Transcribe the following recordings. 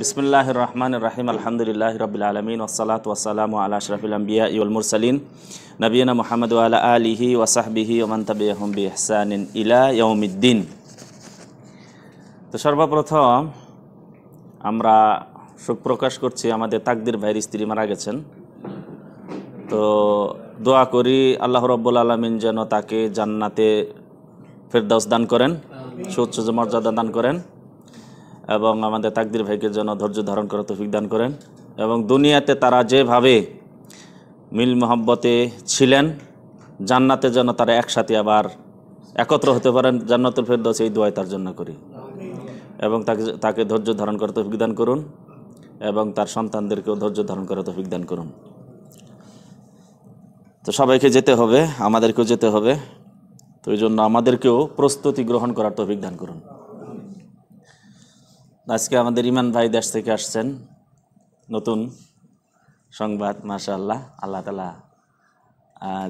বিসমুল্লাহ রহমান রাহিম আলহামদুলিল্লাহ রবিল আলমিন ওসালাত ওসালাম আল্লাহ শরফুল আম্বিয়া ইউল মুরসালিন নবীনা মোহাম্মদ আল্লাহ আলিহি ওসাহবিহি ওমান তবি আহমবি হসান ইলা ইয়ৌমিদ্দিন তো সর্বপ্রথম আমরা শোক প্রকাশ করছি আমাদের তাকদির ভাইয়ের স্ত্রী মারা গেছেন তো দোয়া করি আল্লাহ রব্বুল আলমিন যেন তাকে জান্নাতে ফেরদাউস দান করেন সৌচ্চ মর্যাদা দান করেন এবং আমাদের তাকদির ভাইকে জন্য ধৈর্য ধারণ করা তৌফিক দান করেন এবং দুনিয়াতে তারা যেভাবে মিল মোহাব্বতে ছিলেন জান্নাতে যেন তারা একসাথে আবার একত্র হতে পারেন জান্নাতুল ফেরদৌস এই দোয়াই তার জন্য করি এবং তাকে তাকে ধৈর্য ধারণ করা তৌফিক দান করুন এবং তার সন্তানদেরকেও ধৈর্য ধারণ করা তৌফিক দান করুন তো সবাইকে যেতে হবে আমাদেরকেও যেতে হবে তো এই জন্য আমাদেরকেও প্রস্তুতি গ্রহণ করার তো অভিজ্ঞান করুন আজকে আমাদের ইমান ভাই দেশ থেকে আসছেন নতুন সংবাদ মাশা আল্লাহ আল্লাহ তালা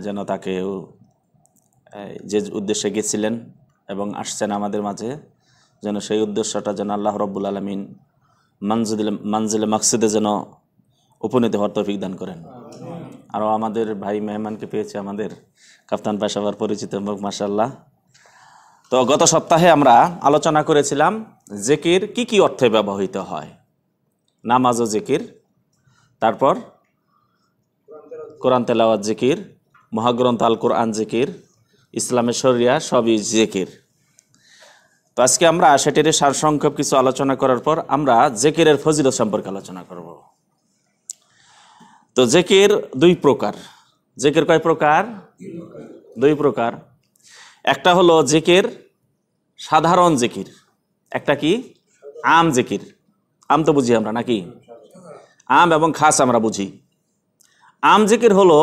যেন তাকেও যে উদ্দেশ্যে গেছিলেন এবং আসছেন আমাদের মাঝে যেন সেই উদ্দেশ্যটা যেন আল্লাহ রব্বুল আলমিন মানজুদিল মানজিল মাকসুদে যেন উপনীত হওয়ার তফিক দান করেন আরও আমাদের ভাই মেহমানকে পেয়েছে আমাদের কাপ্তান পাশাবার পরিচিত মুখ মাসাল্লাহ তো গত সপ্তাহে আমরা আলোচনা করেছিলাম জেকির কি কি অর্থে ব্যবহৃত হয় নামাজ ও জেকির তারপর কোরআন তেলাওয়াত জিকির মহাগ্রন্থ আল কোরআন জিকির ইসলামের শরিয়া সবই জেকির তো আজকে আমরা সেটির সারসংক্ষেপ কিছু আলোচনা করার পর আমরা জেকিরের ফজিল সম্পর্কে আলোচনা করব তো জেকির দুই প্রকার জেকের কয় প্রকার দুই প্রকার একটা হলো জেকের সাধারণ জেকির একটা কি আম জিকির আম তো বুঝি আমরা নাকি আম এবং খাস আমরা বুঝি আম জিকির হলো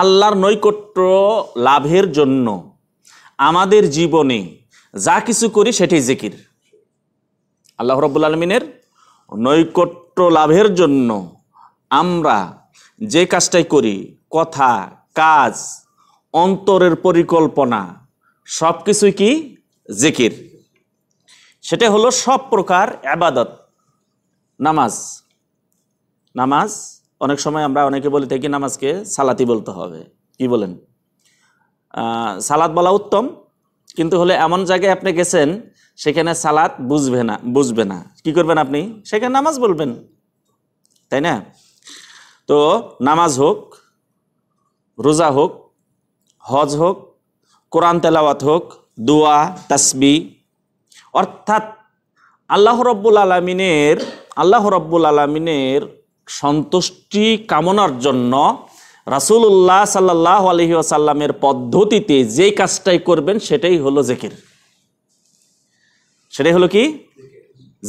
আল্লাহর নৈকট্য লাভের জন্য আমাদের জীবনে যা কিছু করি সেটি জিকির আল্লাহ রব্বুল আলমিনের নৈকট্য লাভের জন্য আমরা যে কাজটাই করি কথা কাজ অন্তরের পরিকল্পনা সব কিছুই কি জিকির সেটা হলো সব প্রকার আবাদত নামাজ নামাজ অনেক সময় আমরা অনেকে বলি থাকি নামাজকে সালাতি বলতে হবে কি বলেন সালাত বলা উত্তম কিন্তু হলে এমন জায়গায় আপনি গেছেন সেখানে সালাত বুঝবে না বুঝবে না কি করবেন আপনি সেখানে নামাজ বলবেন তাই না তো নামাজ হোক রোজা হোক হজ হোক কোরআন তেলাওয়াত হোক দোয়া তাসবি অর্থাৎ আল্লাহ রব্বুল আলমিনের আল্লাহ রব্বুল আলমিনের সন্তুষ্টি কামনার জন্য রাসুল্লাহ সাল্লাহ আলহি আসাল্লামের পদ্ধতিতে যেই কাজটাই করবেন সেটাই হলো জেকির সেটাই হলো কি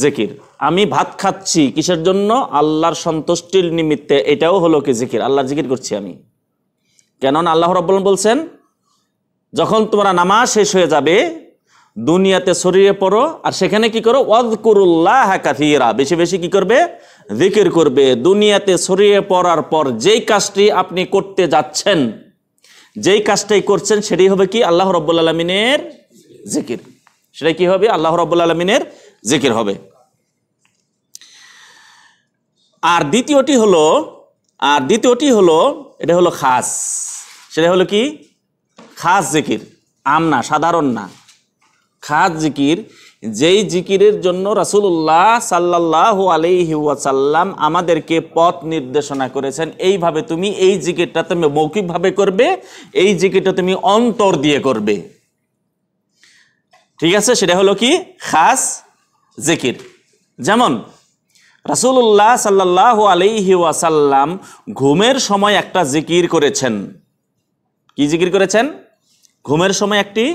জেকির আমি ভাত খাচ্ছি কিসের জন্য আল্লাহর সন্তুষ্টির নিমিত্তে এটাও হলো কি জিকির আল্লাহ জিকির করছি আমি কেন আল্লাহ রব্বুল বলছেন যখন তোমরা নামাজ শেষ হয়ে যাবে দুনিয়াতে শরীরে পড়ো আর সেখানে কি করো ওয়াজকুরুল্লাহ কাথিরা বেশি বেশি কি করবে জিকির করবে দুনিয়াতে শরীরে পড়ার পর যেই কাজটি আপনি করতে যাচ্ছেন যেই কাজটাই করছেন সেটি হবে কি আল্লাহ রব্বুল আলমিনের জিকির সেটা কি হবে আল্লাহ রব্বুল আলমিনের জিকির হবে আর দ্বিতীয়টি হলো আর দ্বিতীয়টি হলো এটা হলো খাস সেটা হলো কি খাস জিকির আম না সাধারণ না খাস জিকির যেই জিকিরের জন্য রাসুল্লাহ সাল্লাহ আলিহাসাল্লাম আমাদেরকে পথ নির্দেশনা করেছেন এইভাবে তুমি এই জিকিরটা তুমি মৌখিকভাবে করবে এই জিকিরটা তুমি অন্তর দিয়ে করবে ঠিক আছে সেটা হলো কি খাস জিকির যেমন রাসুল্লাহ সাল্লাহ আলিহি ওয়াসাল্লাম ঘুমের সময় একটা জিকির করেছেন কি জিকির করেছেন ঘুমের সময় একটি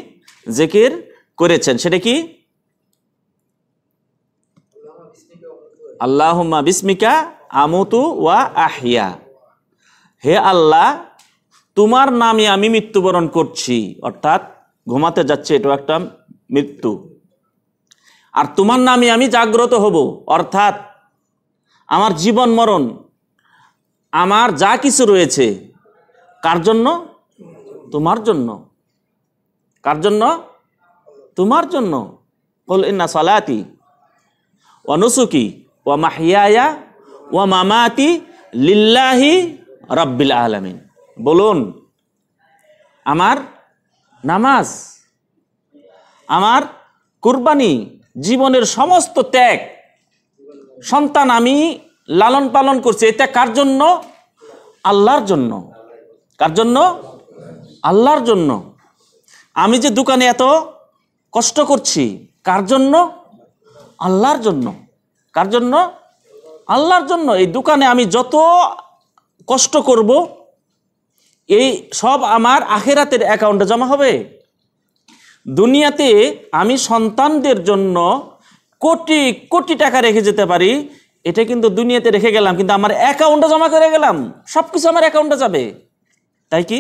জিকির করেছেন সেটা কি আল্লাহ বিস্মিকা আমতু ওয়া আহিয়া হে আল্লাহ তোমার নামে আমি মৃত্যুবরণ করছি অর্থাৎ ঘুমাতে যাচ্ছে এটাও একটা মৃত্যু আর তোমার নামে আমি জাগ্রত হব অর্থাৎ আমার জীবন মরণ আমার যা কিছু রয়েছে কার জন্য তোমার জন্য কার জন্য তোমার জন্য কল ইন্না সালাতি ও নসুকি ও মাহিয়া ও মামাতি লিল্লাহি রব্বিল আলমিন বলুন আমার নামাজ আমার কুরবানি জীবনের সমস্ত ত্যাগ সন্তান আমি লালন পালন করছি এটা কার জন্য আল্লাহর জন্য কার জন্য আল্লাহর জন্য আমি যে দোকানে এত কষ্ট করছি কার জন্য আল্লাহর জন্য কার জন্য আল্লাহর জন্য এই দোকানে আমি যত কষ্ট করব এই সব আমার আখেরাতের অ্যাকাউন্টে জমা হবে দুনিয়াতে আমি সন্তানদের জন্য কোটি কোটি টাকা রেখে যেতে পারি এটা কিন্তু দুনিয়াতে রেখে গেলাম কিন্তু আমার অ্যাকাউন্টে জমা করে গেলাম সব কিছু আমার অ্যাকাউন্টে যাবে তাই কি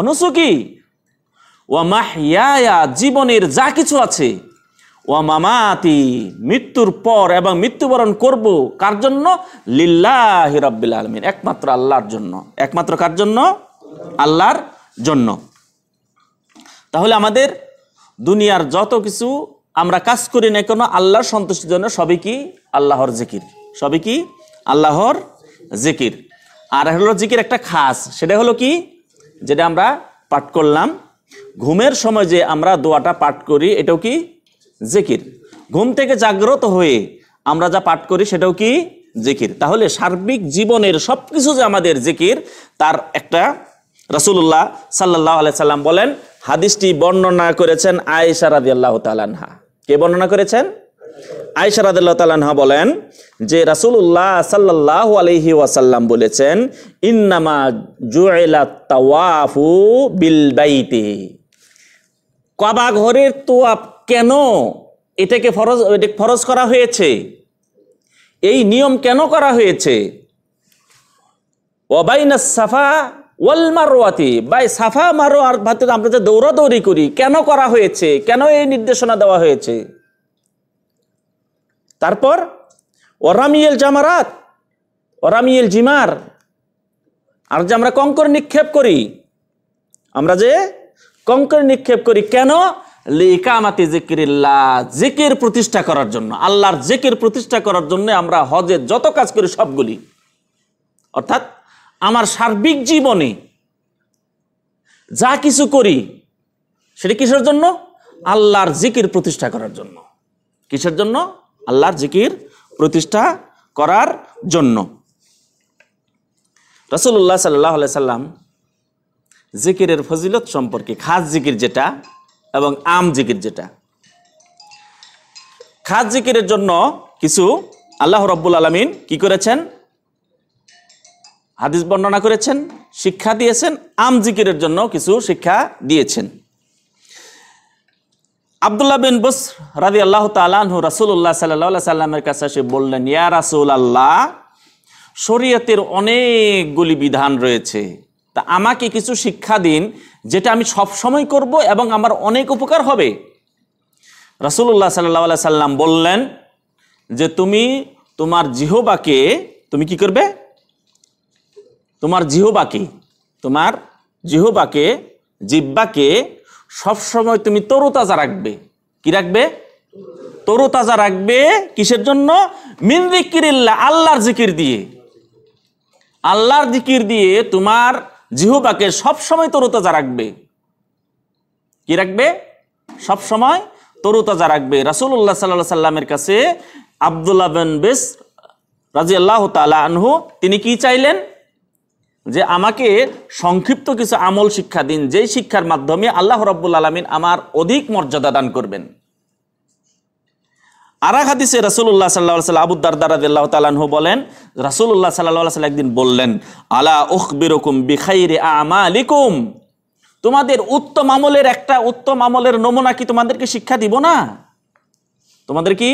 অনুসুকি ওয়া মাহিয়া জীবনের যা কিছু আছে ওয়া মামাতি মৃত্যুর পর এবং মৃত্যুবরণ করব কার জন্য লিল্লাহ রব্বিল আলমিন একমাত্র আল্লাহর জন্য একমাত্র কার জন্য আল্লাহর জন্য তাহলে আমাদের দুনিয়ার যত কিছু আমরা কাজ করি না কেন আল্লাহর সন্তুষ্টির জন্য সবই কি আল্লাহর জিকির সবই কি আল্লাহর জিকির আর হলো জিকির একটা খাস সেটা হলো কি যেটা আমরা পাঠ করলাম ঘুমের সময় যে আমরা দোয়াটা পাঠ করি এটাও কি জেকির ঘুম থেকে জাগ্রত হয়ে আমরা যা পাঠ করি সেটাও কি জেকির তাহলে সার্বিক জীবনের সব কিছু যে আমাদের জেকির তার একটা রসুল্লাহ সাল্লাহ সাল্লাম বলেন হাদিসটি বর্ণনা করেছেন আয়েশা রাজি আল্লাহ তালানহা কে বর্ণনা করেছেন আয়সারাদুল্লাহ তালানহা বলেন যে রাসুল্লাহ সাল্লাহ আলহি ওয়াসাল্লাম বলেছেন ইন্নামা জুয়েলা তাওয়াফু বিল বাইতে কবা ঘরের তোয়াপ কেন এটাকে ফরজ এটা ফরজ করা হয়েছে এই নিয়ম কেন করা হয়েছে ওয়াবাইনা সাফা ওয়াল মারোয়াতি বাই সাফা মারোয়ার ভাতে আমরা যে দৌড়াদৌড়ি করি কেন করা হয়েছে কেন এই নির্দেশনা দেওয়া হয়েছে তারপর ওরামিয়েল জামারাত ওরামিয়েল জিমার আর যে আমরা কঙ্কর নিক্ষেপ করি আমরা যে কঙ্কর নিক্ষেপ করি কেন লিকামাতি জিকিরিল্লা জিকির প্রতিষ্ঠা করার জন্য আল্লাহর জিকির প্রতিষ্ঠা করার জন্য আমরা হজে যত কাজ করি সবগুলি অর্থাৎ আমার সার্বিক জীবনে যা কিছু করি সেটা কিসের জন্য আল্লাহর জিকির প্রতিষ্ঠা করার জন্য কিসের জন্য আল্লাহর জিকির প্রতিষ্ঠা করার জন্য রসুল্লাহ সাল্লাহ সাল্লাম জিকিরের ফজিলত সম্পর্কে খাস জিকির যেটা এবং আম জিকির যেটা খাস জিকিরের জন্য কিছু আল্লাহ রব্বুল আলমিন কি করেছেন হাদিস বর্ণনা করেছেন শিক্ষা দিয়েছেন আম জিকিরের জন্য কিছু শিক্ষা দিয়েছেন আবদুল্লাহ বিন বস রাজি আল্লাহ তালাহু রাসুল্লাহ সাল্লা সাল্লামের কাছে সে বললেন ইয়া রাসুল আল্লাহ শরীয়তের অনেকগুলি বিধান রয়েছে তা আমাকে কিছু শিক্ষা দিন যেটা আমি সব সময় করব এবং আমার অনেক উপকার হবে রাসুল্লাহ সাল্লাহ সাল্লাম বললেন যে তুমি তোমার জিহবাকে তুমি কি করবে তোমার জিহবাকে তোমার জিহবাকে জিব্বাকে সব সময় তুমি তরুতাজা রাখবে কি রাখবে তরুতাজা রাখবে কিসের জন্য মিন জিকিরিল্লা আল্লাহর জিকির দিয়ে আল্লাহর জিকির দিয়ে তোমার জিহুবাকে সবসময় তরুতাজা রাখবে কি রাখবে সবসময় তরুতাজা রাখবে রাসুল্লাহ সাল্লাহ সাল্লামের কাছে আবদুল্লাহ বিন বেস রাজি আল্লাহ তালা আনহু তিনি কি চাইলেন যে আমাকে সংক্ষিপ্ত কিছু আমল শিক্ষা দিন যেই শিক্ষার মাধ্যমে আল্লাহ রব্বুল আলমিন আমার অধিক মর্যাদা দান করবেন এক হাদিসে রাসুল্লাহ সাল্লাহ সাল্লাহ আবুদ্দারদার রাদিল্লাহ তালানহু বলেন রাসুল্লাহ সাল্লাহ সাল্লাহ একদিন বললেন আলা উখবিরকুম বিখাইরে আমালিকুম তোমাদের উত্তম আমলের একটা উত্তম আমলের নমুনা কি তোমাদেরকে শিক্ষা দিব না তোমাদের কি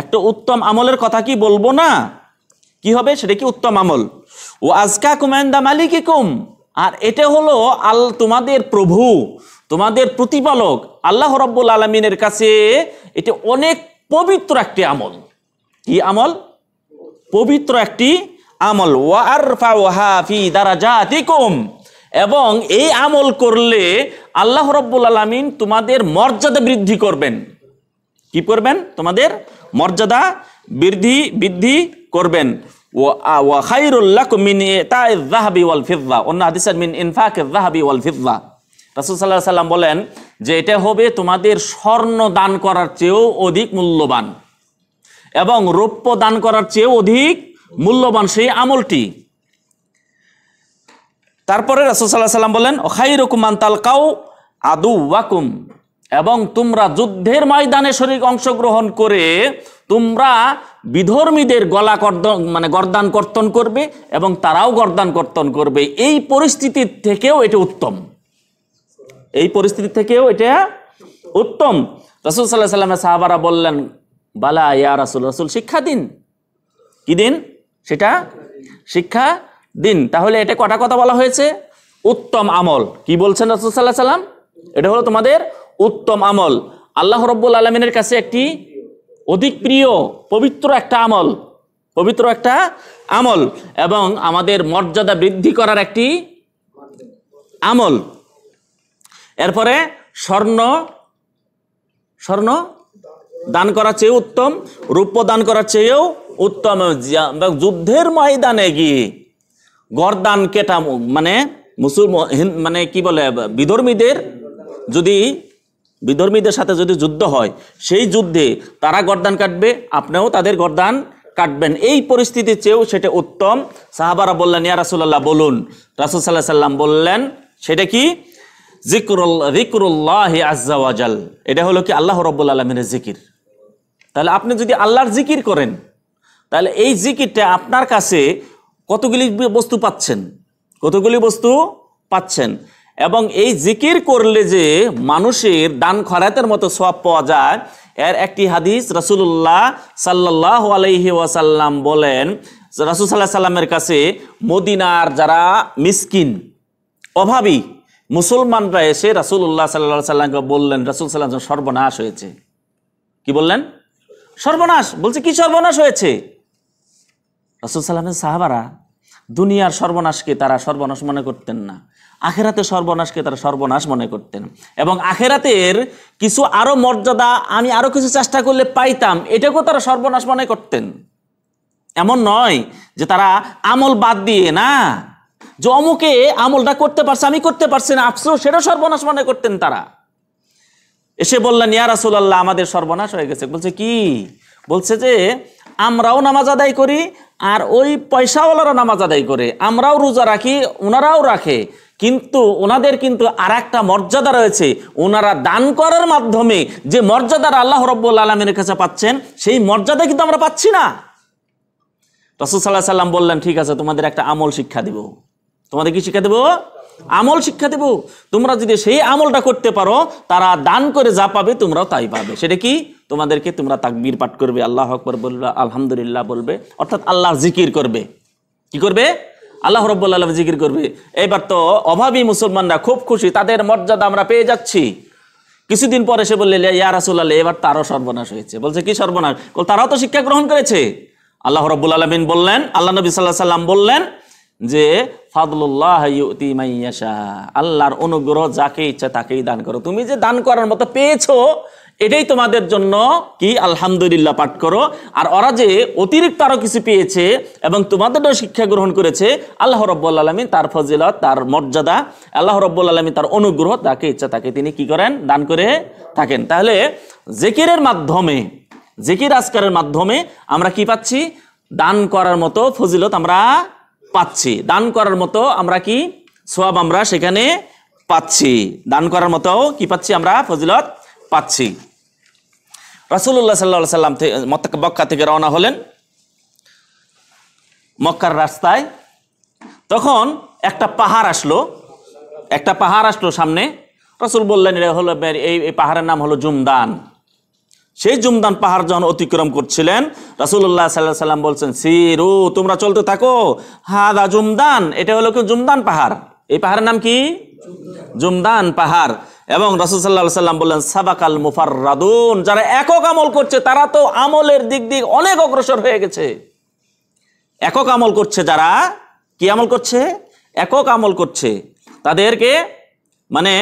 একটা উত্তম আমলের কথা কি বলবো না কি হবে সেটা কি উত্তম আমল ও আজকা কুমায়ন্দা মালিকিকুম আর এটা হলো আল তোমাদের প্রভু তোমাদের প্রতিপালক আল্লাহ রব্বুল আলমিনের কাছে এটা অনেক পবিত্র একটি আমল কি আমল পবিত্র একটি আমল এবং এই আমল করলে আল্লাহ রব্বুল আলমিন তোমাদের মর্যাদা বৃদ্ধি করবেন কি করবেন তোমাদের মর্যাদা বৃদ্ধি বৃদ্ধি করবেন ওয়া বলেন যে এটা হবে তোমাদের স্বর্ণ দান করার চেয়েও অধিক মূল্যবান এবং রৌপ্য দান করার চেয়েও অধিক মূল্যবান সেই আমলটি তারপরে রাসুল সাল্লাহ সাল্লাম বলেন খাই রকুমান তালকাও আদু ওয়াকুম এবং তোমরা যুদ্ধের ময়দানে শরীর অংশগ্রহণ করে তোমরা বিধর্মীদের গলা কর্দন মানে গর্দান কর্তন করবে এবং তারাও গর্দান কর্তন করবে এই পরিস্থিতি থেকেও এটা উত্তম এই পরিস্থিতি থেকেও এটা উত্তম রসুল সাল্লাহ সাল্লামে সাহাবারা বললেন বালা ইয়া রাসুল রসুল শিক্ষা দিন কি দিন সেটা শিক্ষা দিন তাহলে এটা কটা কথা বলা হয়েছে উত্তম আমল কি বলছেন রসুল সাল্লাহ সাল্লাম এটা হলো তোমাদের উত্তম আমল আল্লাহ রব্বুল আলমিনের কাছে একটি অধিক প্রিয় পবিত্র একটা আমল পবিত্র একটা আমল এবং আমাদের মর্যাদা বৃদ্ধি করার একটি আমল এরপরে স্বর্ণ স্বর্ণ দান করার চেয়ে উত্তম রূপ দান করার চেয়েও উত্তম যুদ্ধের ময়দানে গিয়ে গরদান কেটা মানে মুসলমান মানে কি বলে বিধর্মীদের যদি বিধর্মীদের সাথে যদি যুদ্ধ হয় সেই যুদ্ধে তারা গরদান কাটবে আপনিও তাদের গরদান কাটবেন এই পরিস্থিতির চেয়েও সেটা উত্তম সাহাবারা বললেন ইয়া রাসুল্লাহ বলুন রাসুল সাল্লাহ সাল্লাম বললেন সেটা কি জিকরুল জিকুরুল্লাহ আজাল এটা হলো কি আল্লাহ রব্বুল আলমিনের জিকির তাহলে আপনি যদি আল্লাহর জিকির করেন তাহলে এই জিকিরটা আপনার কাছে কতগুলি বস্তু পাচ্ছেন কতগুলি বস্তু পাচ্ছেন এবং এই জিকির করলে যে মানুষের দান খরাতের মতো সব পাওয়া যায় এর একটি হাদিস রসুল্লাহ সাল্লাহ আলহি ওয়াসাল্লাম বলেন রসুল সাল্লাহ সাল্লামের কাছে মদিনার যারা মিসকিন অভাবী মুসলমানরা এসে রাসুল্লাহ সাল্লাহ সাল্লামকে বললেন রাসুল সাল্লাহ সর্বনাশ হয়েছে কি বললেন সর্বনাশ বলছে কি সর্বনাশ হয়েছে রাসুল সাল্লামের সাহাবারা দুনিয়ার সর্বনাশকে তারা সর্বনাশ মনে করতেন না আখেরাতে সর্বনাশকে তারা সর্বনাশ মনে করতেন এবং আখেরাতের কিছু আরও মর্যাদা আমি আরও কিছু চেষ্টা করলে পাইতাম এটাকেও তারা সর্বনাশ মনে করতেন এমন নয় যে তারা আমল বাদ দিয়ে না যে অমুকে আমলটা করতে পারছে আমি করতে পারছি না আফসো সেটা সর্বনাশ মনে করতেন তারা এসে বললেন ইয়া রাসুলাল্লাহ আমাদের সর্বনাশ হয়ে গেছে বলছে কি বলছে যে আমরাও নামাজ আদায় করি আর ওই পয়সাওয়ালারা নামাজ আদায় করে আমরাও রোজা রাখি ওনারাও রাখে কিন্তু ওনাদের কিন্তু আর একটা মর্যাদা রয়েছে ওনারা দান করার মাধ্যমে যে মর্যাদার আল্লাহ রব্বুল আলমের কাছে পাচ্ছেন সেই মর্যাদা কিন্তু আমরা পাচ্ছি না রসদাল্লাহ সাল্লাম বললেন ঠিক আছে তোমাদের একটা আমল শিক্ষা দিব তোমাদের কি শিক্ষা দেব আমল শিক্ষা দেব তোমরা যদি সেই আমলটা করতে পারো তারা দান করে যা পাবে তোমরাও তাই পাবে সেটা কি তোমাদেরকে তোমরা তাকবীর পাঠ করবে আল্লাহ আকবর বলবে আলহামদুলিল্লাহ বলবে অর্থাৎ আল্লাহ জিকির করবে কি করবে আল্লাহ রব্বুল্লাহ জিকির করবে এবার তো অভাবী মুসলমানরা খুব খুশি তাদের মর্যাদা আমরা পেয়ে যাচ্ছি কিছুদিন পরে সে বললে ইয়া রাসুল্লাহ এবার তারও সর্বনাশ হয়েছে বলছে কি সর্বনাশ বল তারাও তো শিক্ষা গ্রহণ করেছে আল্লাহ রব্বুল আলমিন বললেন আল্লাহ নবী সাল্লাহ সাল্লাম বললেন যে ফাদলুল্লাহ আল্লাহর অনুগ্রহ যাকে ইচ্ছা তাকেই দান করো তুমি যে দান করার মতো পেয়েছো এটাই তোমাদের জন্য কি আলহামদুলিল্লাহ পাঠ করো আর ওরা যে অতিরিক্ত আরও কিছু পেয়েছে এবং তোমাদের শিক্ষা গ্রহণ করেছে আল্লাহ রব্বুল আলমী তার ফজিলত তার মর্যাদা আল্লাহ রব্বুল আলমী তার অনুগ্রহ তাকে ইচ্ছা তাকে তিনি কি করেন দান করে থাকেন তাহলে জেকিরের মাধ্যমে জেকির আজকারের মাধ্যমে আমরা কি পাচ্ছি দান করার মতো ফজিলত আমরা পাচ্ছি দান করার মতো আমরা কি সব আমরা সেখানে পাচ্ছি দান করার মতো কি পাচ্ছি আমরা ফজিলত পাচ্ছি রাসুল্লাহ সাল্লা সাল্লাম মক্কা থেকে রওনা হলেন মক্কার রাস্তায় তখন একটা পাহাড় আসলো একটা পাহাড় আসলো সামনে রসুল বললেন এটা হলো এই পাহাড়ের নাম হলো জুমদান সেই জুমদান পাহাড় যখন অতিক্রম করছিলেন রাসুল্লাহ সাল্লাহ সাল্লাম বলছেন সিরু তোমরা চলতে থাকো হা দা জুমদান এটা হলো কি জুমদান পাহাড় এই পাহাড়ের নাম কি জুমদান পাহাড় এবং সাল্লা সাল্লাম বললেন সাবাকাল মুফার রাদুন যারা একক আমল করছে তারা তো আমলের দিক দিক অনেক অগ্রসর হয়ে গেছে একক আমল করছে যারা কি আমল করছে একক আমল করছে তাদেরকে মানে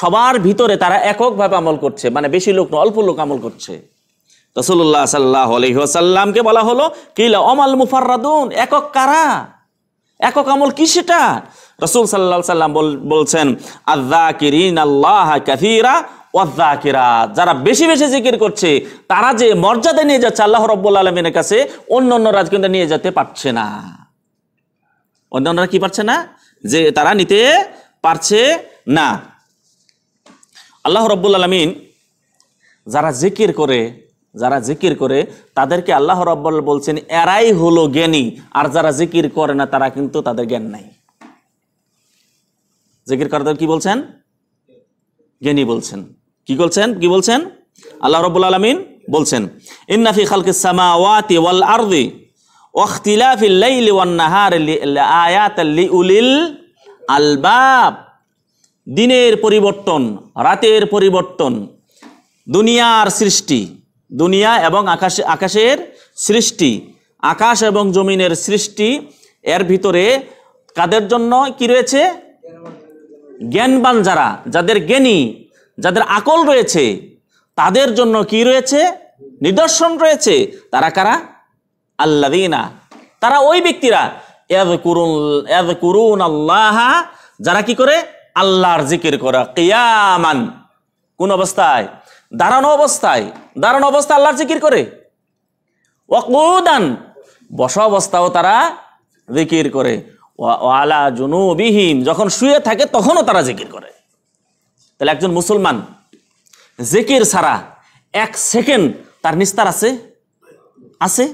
সবার ভিতরে তারা এককভাবে আমল করছে মানে বেশি লোক না অল্প লোক আমল করছে রসুল্লাহ সাল্লাহ আলহিহাসাল্লামকে বলা হলো কিলা অমাল মুফার রাদুন একক কারা একক আমল কি সেটা রসুল সাল্লা সাল্লাম বলছেন আল্লাহ কিরিন আল্লাহ কাথিরা ওয়াজাকিরা যারা বেশি বেশি জিকির করছে তারা যে মর্যাদা নিয়ে যাচ্ছে আল্লাহ রব্বুল আলমিনের কাছে অন্য অন্য রাজ কিন্তু নিয়ে যেতে পারছে না অন্য অন্যরা কি পারছে না যে তারা নিতে পারছে না আল্লাহ রব্বুল আলমিন যারা জিকির করে যারা জিকির করে তাদেরকে আল্লাহ রব্বুল বলছেন এরাই হলো জ্ঞানী আর যারা জিকির করে না তারা কিন্তু তাদের জ্ঞান নাই জেকির কারদার কি বলছেন জ্ঞানী বলছেন কি বলছেন কি বলছেন আল্লাহ রব্বুল আলমিন বলছেন ইন্নাফি খালকে সামাওয়াতি ওয়াল নাহার আয়াত আলবাব দিনের পরিবর্তন রাতের পরিবর্তন দুনিয়ার সৃষ্টি দুনিয়া এবং আকাশ আকাশের সৃষ্টি আকাশ এবং জমিনের সৃষ্টি এর ভিতরে কাদের জন্য কি রয়েছে জ্ঞানবান যারা যাদের জ্ঞানী যাদের আকল রয়েছে তাদের জন্য কি রয়েছে নিদর্শন রয়েছে তারা কারা দিনা তারা ওই ব্যক্তিরা আল্লাহা যারা কি করে আল্লাহর জিকির করে কেয়ামান কোন অবস্থায় দাঁড়ানো অবস্থায় দাঁড়ানো অবস্থা আল্লাহর জিকির করে অকুদান বসা অবস্থাও তারা জিকির করে ওয়ালা জুনুবিহীন যখন শুয়ে থাকে তখনও তারা জিকির করে তাহলে একজন মুসলমান জিকির ছাড়া এক সেকেন্ড তার নিস্তার আছে আছে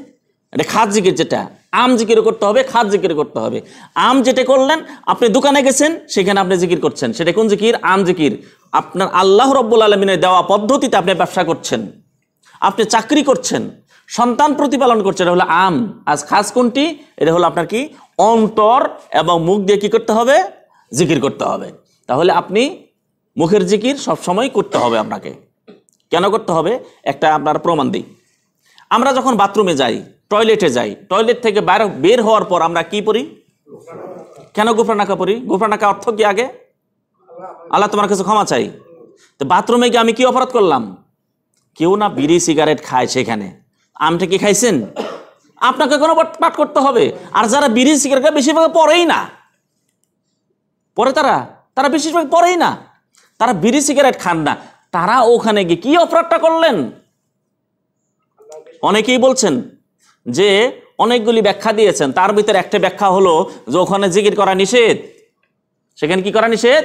এটা খাদ জিকির যেটা আম জিকির করতে হবে খাদ জিকির করতে হবে আম যেটা করলেন আপনি দোকানে গেছেন সেখানে আপনি জিকির করছেন সেটা কোন জিকির আম জিকির আপনার আল্লাহ রব্বুল আলমিনের দেওয়া পদ্ধতিতে আপনি ব্যবসা করছেন আপনি চাকরি করছেন সন্তান প্রতিপালন করছে এটা হলো আম আজ খাস কোনটি এটা হলো আপনার কি অন্তর এবং মুখ দিয়ে কি করতে হবে জিকির করতে হবে তাহলে আপনি মুখের জিকির সবসময় করতে হবে আপনাকে কেন করতে হবে একটা আপনার প্রমাণ দিই আমরা যখন বাথরুমে যাই টয়লেটে যাই টয়লেট থেকে বাইরে বের হওয়ার পর আমরা কি পড়ি কেন গোফরানাকা পড়ি গোফরানাকা অর্থ কি আগে আল্লাহ তোমার কাছে ক্ষমা চাই তো বাথরুমে গিয়ে আমি কি অপরাধ করলাম কেউ না বিড়ি সিগারেট খায় সেখানে আমটা কি খাইছেন আপনাকে কোনো পাঠ করতে হবে আর যারা বিড়ি সিগারেট বেশিরভাগ পড়েই না পরে তারা তারা বেশিরভাগ পড়েই না তারা বিড়ি সিগারেট খান না তারা ওখানে গিয়ে কি অপরাধটা করলেন অনেকেই বলছেন যে অনেকগুলি ব্যাখ্যা দিয়েছেন তার ভিতরে একটা ব্যাখ্যা হলো যে ওখানে জিকির করা নিষেধ সেখানে কি করা নিষেধ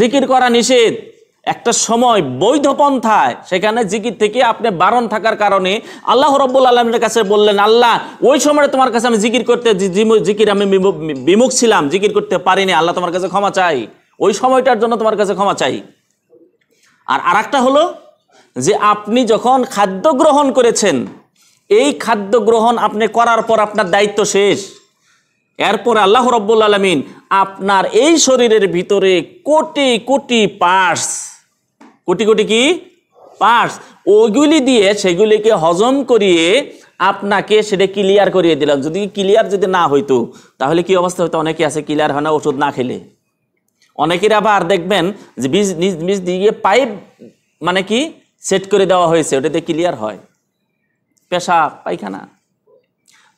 জিকির করা নিষেধ একটা সময় বৈধ পন্থায় সেখানে জিকির থেকে আপনি বারণ থাকার কারণে আল্লাহ রব্বুল আলমের কাছে বললেন আল্লাহ ওই সময় তোমার কাছে আমি জিকির করতে জিকির আমি বিমুখ ছিলাম জিকির করতে পারিনি আল্লাহ তোমার কাছে ক্ষমা চাই ওই সময়টার জন্য তোমার কাছে ক্ষমা চাই আর আর একটা হলো যে আপনি যখন খাদ্য গ্রহণ করেছেন এই খাদ্য গ্রহণ আপনি করার পর আপনার দায়িত্ব শেষ এরপর আল্লাহ রব্বুল আলমিন আপনার এই শরীরের ভিতরে কোটি কোটি পার্স কোটি কোটি কি পার্স ওইগুলি দিয়ে সেগুলিকে হজম করিয়ে আপনাকে সেটা ক্লিয়ার করিয়ে দিলাম যদি ক্লিয়ার যদি না হইতো তাহলে কি অবস্থা হতো অনেকে আছে ক্লিয়ার হয় না ওষুধ না খেলে অনেকের আবার দেখবেন যে বীজ নিজ বীজ দিয়ে পাইপ মানে কি সেট করে দেওয়া হয়েছে ওটাতে ক্লিয়ার হয় পেশা পায়খানা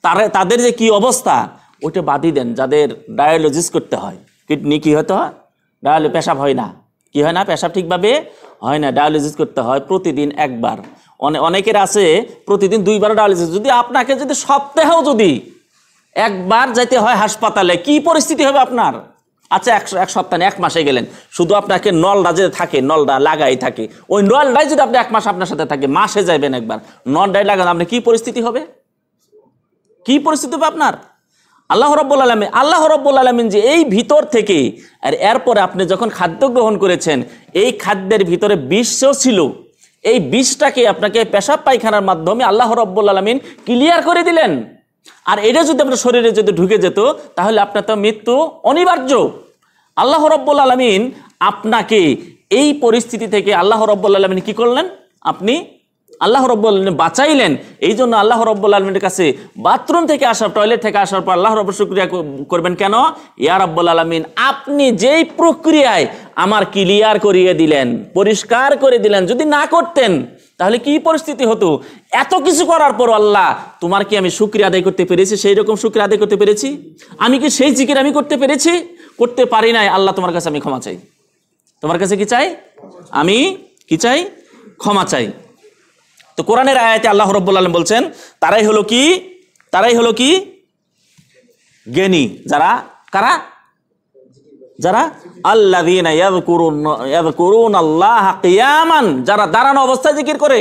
তারা তাদের যে কি অবস্থা ওটা বাদই দেন যাদের ডায়ালিসিস করতে হয় কিডনি কী হতে হয় ডায়ালি পেশাব হয় না কি হয় না পেশাব ঠিকভাবে হয় না ডায়ালিসিস করতে হয় প্রতিদিন একবার অনেকের আছে প্রতিদিন দুইবার ডায়ালিসিস যদি আপনাকে যদি সপ্তাহেও যদি একবার যাইতে হয় হাসপাতালে কি পরিস্থিতি হবে আপনার আচ্ছা একশো এক সপ্তাহে এক মাসে গেলেন শুধু আপনাকে নলডা যে থাকে নলডা লাগাই থাকে ওই নলডাই যদি আপনি এক মাস আপনার সাথে থাকে মাসে যাবেন একবার নলডাই লাগান আপনি কি পরিস্থিতি হবে কি পরিস্থিতি হবে আপনার আল্লাহ রব্বুল আলমী আল্লাহ রব্বুল আলমিন যে এই ভিতর থেকে আর এরপরে আপনি যখন খাদ্য গ্রহণ করেছেন এই খাদ্যের ভিতরে বিষও ছিল এই বিষটাকে আপনাকে পেশাব পায়খানার মাধ্যমে আল্লাহ রব্বুল আলমিন ক্লিয়ার করে দিলেন আর এটা যদি আপনার শরীরে যদি ঢুকে যেত তাহলে আপনার তো মৃত্যু অনিবার্য আল্লাহ রব্বুল আলমিন আপনাকে এই পরিস্থিতি থেকে আল্লাহ রব্বুল আলমিন কী করলেন আপনি আল্লাহ রব্বুল বাঁচাইলেন এই জন্য আল্লাহ রব আলমিনের কাছে বাথরুম থেকে আসার টয়লেট থেকে আসার পর আল্লাহ রব শুক্রিয়া করবেন কেন ইয়ার রব্বুল আলমিন আপনি যেই প্রক্রিয়ায় আমার ক্লিয়ার করিয়ে দিলেন পরিষ্কার করে দিলেন যদি না করতেন তাহলে কি পরিস্থিতি হতো এত কিছু করার পর আল্লাহ তোমার কি আমি সুক্রিয়া আদায় করতে পেরেছি সেই রকম শুক্রিয়া আদায় করতে পেরেছি আমি কি সেই জিকির আমি করতে পেরেছি করতে পারি নাই আল্লাহ তোমার কাছে আমি ক্ষমা চাই তোমার কাছে কি চাই আমি কি চাই ক্ষমা চাই তো কোরআনের আয়াতে আল্লাহ রব্বুল আলম বলছেন তারাই হলো কি তারাই হলো কি জ্ঞানী যারা কারা যারা আল্লাহ আল্লাহ কিয়ামান যারা দাঁড়ানো অবস্থায় জিকির করে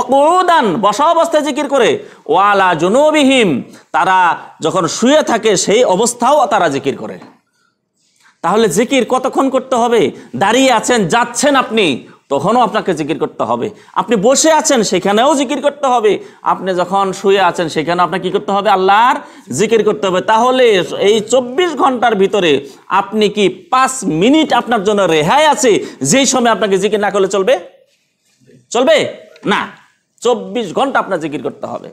ওকুদান বসা অবস্থায় জিকির করে ওয়ালা জুনুবিহিম তারা যখন শুয়ে থাকে সেই অবস্থাও তারা জিকির করে তাহলে জিকির কতক্ষণ করতে হবে দাঁড়িয়ে আছেন যাচ্ছেন আপনি তখনও আপনাকে জিকির করতে হবে আপনি বসে আছেন সেখানেও জিকির করতে হবে আপনি যখন শুয়ে আছেন সেখানে আপনাকে কী করতে হবে আল্লাহর জিকির করতে হবে তাহলে এই চব্বিশ ঘন্টার ভিতরে আপনি কি পাঁচ মিনিট আপনার জন্য রেহাই আছে যেই সময় আপনাকে জিকির না করলে চলবে চলবে না চব্বিশ ঘন্টা আপনার জিকির করতে হবে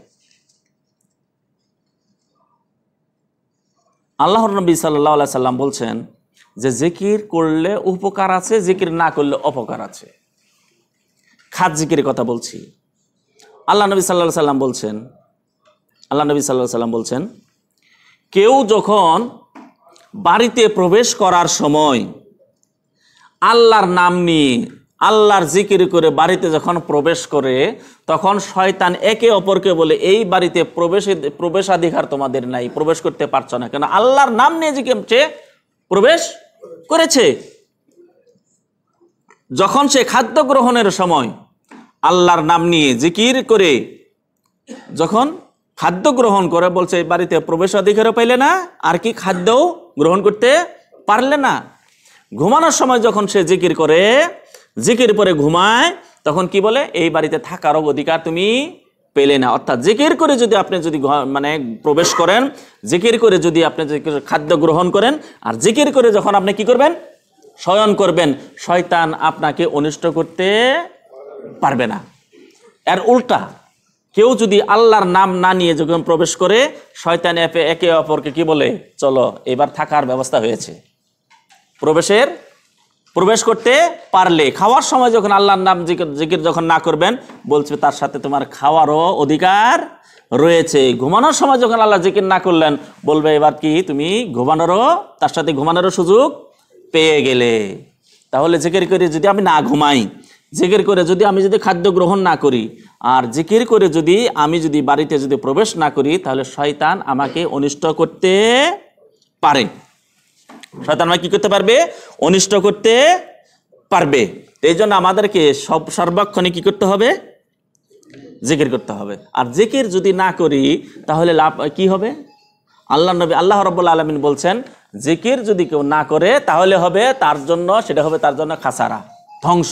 আল্লাহর নবী সাল্লাহ সাল্লাম বলছেন যে জিকির করলে উপকার আছে জিকির না করলে অপকার আছে খাত জিকির কথা বলছি আল্লাহ নবী সাল্লাহ সাল্লাম বলছেন আল্লাহ নবী সাল্লাহ সাল্লাম বলছেন কেউ যখন বাড়িতে প্রবেশ করার সময় আল্লাহর নাম নিয়ে আল্লাহর জিকির করে বাড়িতে যখন প্রবেশ করে তখন শয়তান একে অপরকে বলে এই বাড়িতে প্রবেশ প্রবেশাধিকার তোমাদের নাই প্রবেশ করতে পারছ না কেন আল্লাহর নাম নিয়ে কেমছে প্রবেশ করেছে যখন সে খাদ্য গ্রহণের সময় আল্লাহর নাম নিয়ে জিকির করে যখন খাদ্য গ্রহণ করে বলছে বাড়িতে প্রবেশ অধিকারও পাইলে না আর কি খাদ্যও গ্রহণ করতে পারলে না ঘুমানোর সময় যখন সে জিকির করে জিকির পরে ঘুমায় তখন কি বলে এই বাড়িতে থাকারও অধিকার তুমি পেলে না অর্থাৎ জিকির করে যদি আপনি যদি মানে প্রবেশ করেন জিকির করে যদি আপনি খাদ্য গ্রহণ করেন আর জিকির করে যখন আপনি কি করবেন শয়ন করবেন শয়তান আপনাকে অনিষ্ট করতে পারবে না এর উল্টা কেউ যদি আল্লাহর নাম না নিয়ে যখন প্রবেশ করে শয়তান অ্যাপে একে অপরকে কি বলে চলো এবার থাকার ব্যবস্থা হয়েছে প্রবেশের প্রবেশ করতে পারলে খাওয়ার সময় যখন আল্লাহর নাম জিকির যখন না করবেন বলছে তার সাথে তোমার খাওয়ারও অধিকার রয়েছে ঘুমানোর সময় যখন আল্লাহ জিকির না করলেন বলবে এবার কি তুমি ঘুমানোরও তার সাথে ঘুমানোরও সুযোগ পেয়ে গেলে তাহলে জিকির করে যদি আমি না ঘুমাই জিকির করে যদি আমি যদি খাদ্য গ্রহণ না করি আর জিকির করে যদি আমি যদি বাড়িতে যদি প্রবেশ না করি তাহলে শয়তান আমাকে অনিষ্ট করতে পারে শয়তান আমাকে কী করতে পারবে অনিষ্ট করতে পারবে এই জন্য আমাদেরকে সব সর্বাক্ষণে কী করতে হবে জিকির করতে হবে আর জিকির যদি না করি তাহলে লাভ কি হবে আল্লাহ নবী আল্লাহ রব্বুল আলমিন বলছেন জিকির যদি কেউ না করে তাহলে হবে তার জন্য সেটা হবে তার জন্য খাসারা ধ্বংস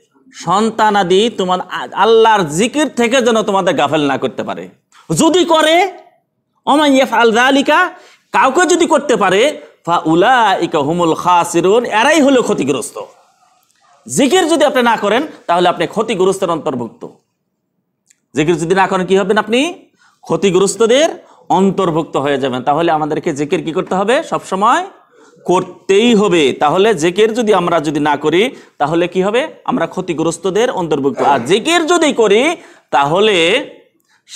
সন্তানাদি তোমার আল্লাহর জিকির থেকে যেন তোমাদের গাফেল না করতে পারে যদি করে অমাইয়াফ আলদা আলিকা কাউকে যদি করতে পারে হুমুল খাসিরুন এরাই হলো ক্ষতিগ্রস্ত জিকির যদি আপনি না করেন তাহলে আপনি ক্ষতিগ্রস্তের অন্তর্ভুক্ত জিকির যদি না করেন কি হবেন আপনি ক্ষতিগ্রস্তদের অন্তর্ভুক্ত হয়ে যাবেন তাহলে আমাদেরকে জিকির কি করতে হবে সবসময় করতেই হবে তাহলে জেকের যদি আমরা যদি না করি তাহলে কি হবে আমরা ক্ষতিগ্রস্তদের অন্তর্ভুক্ত আর জেকের যদি করি তাহলে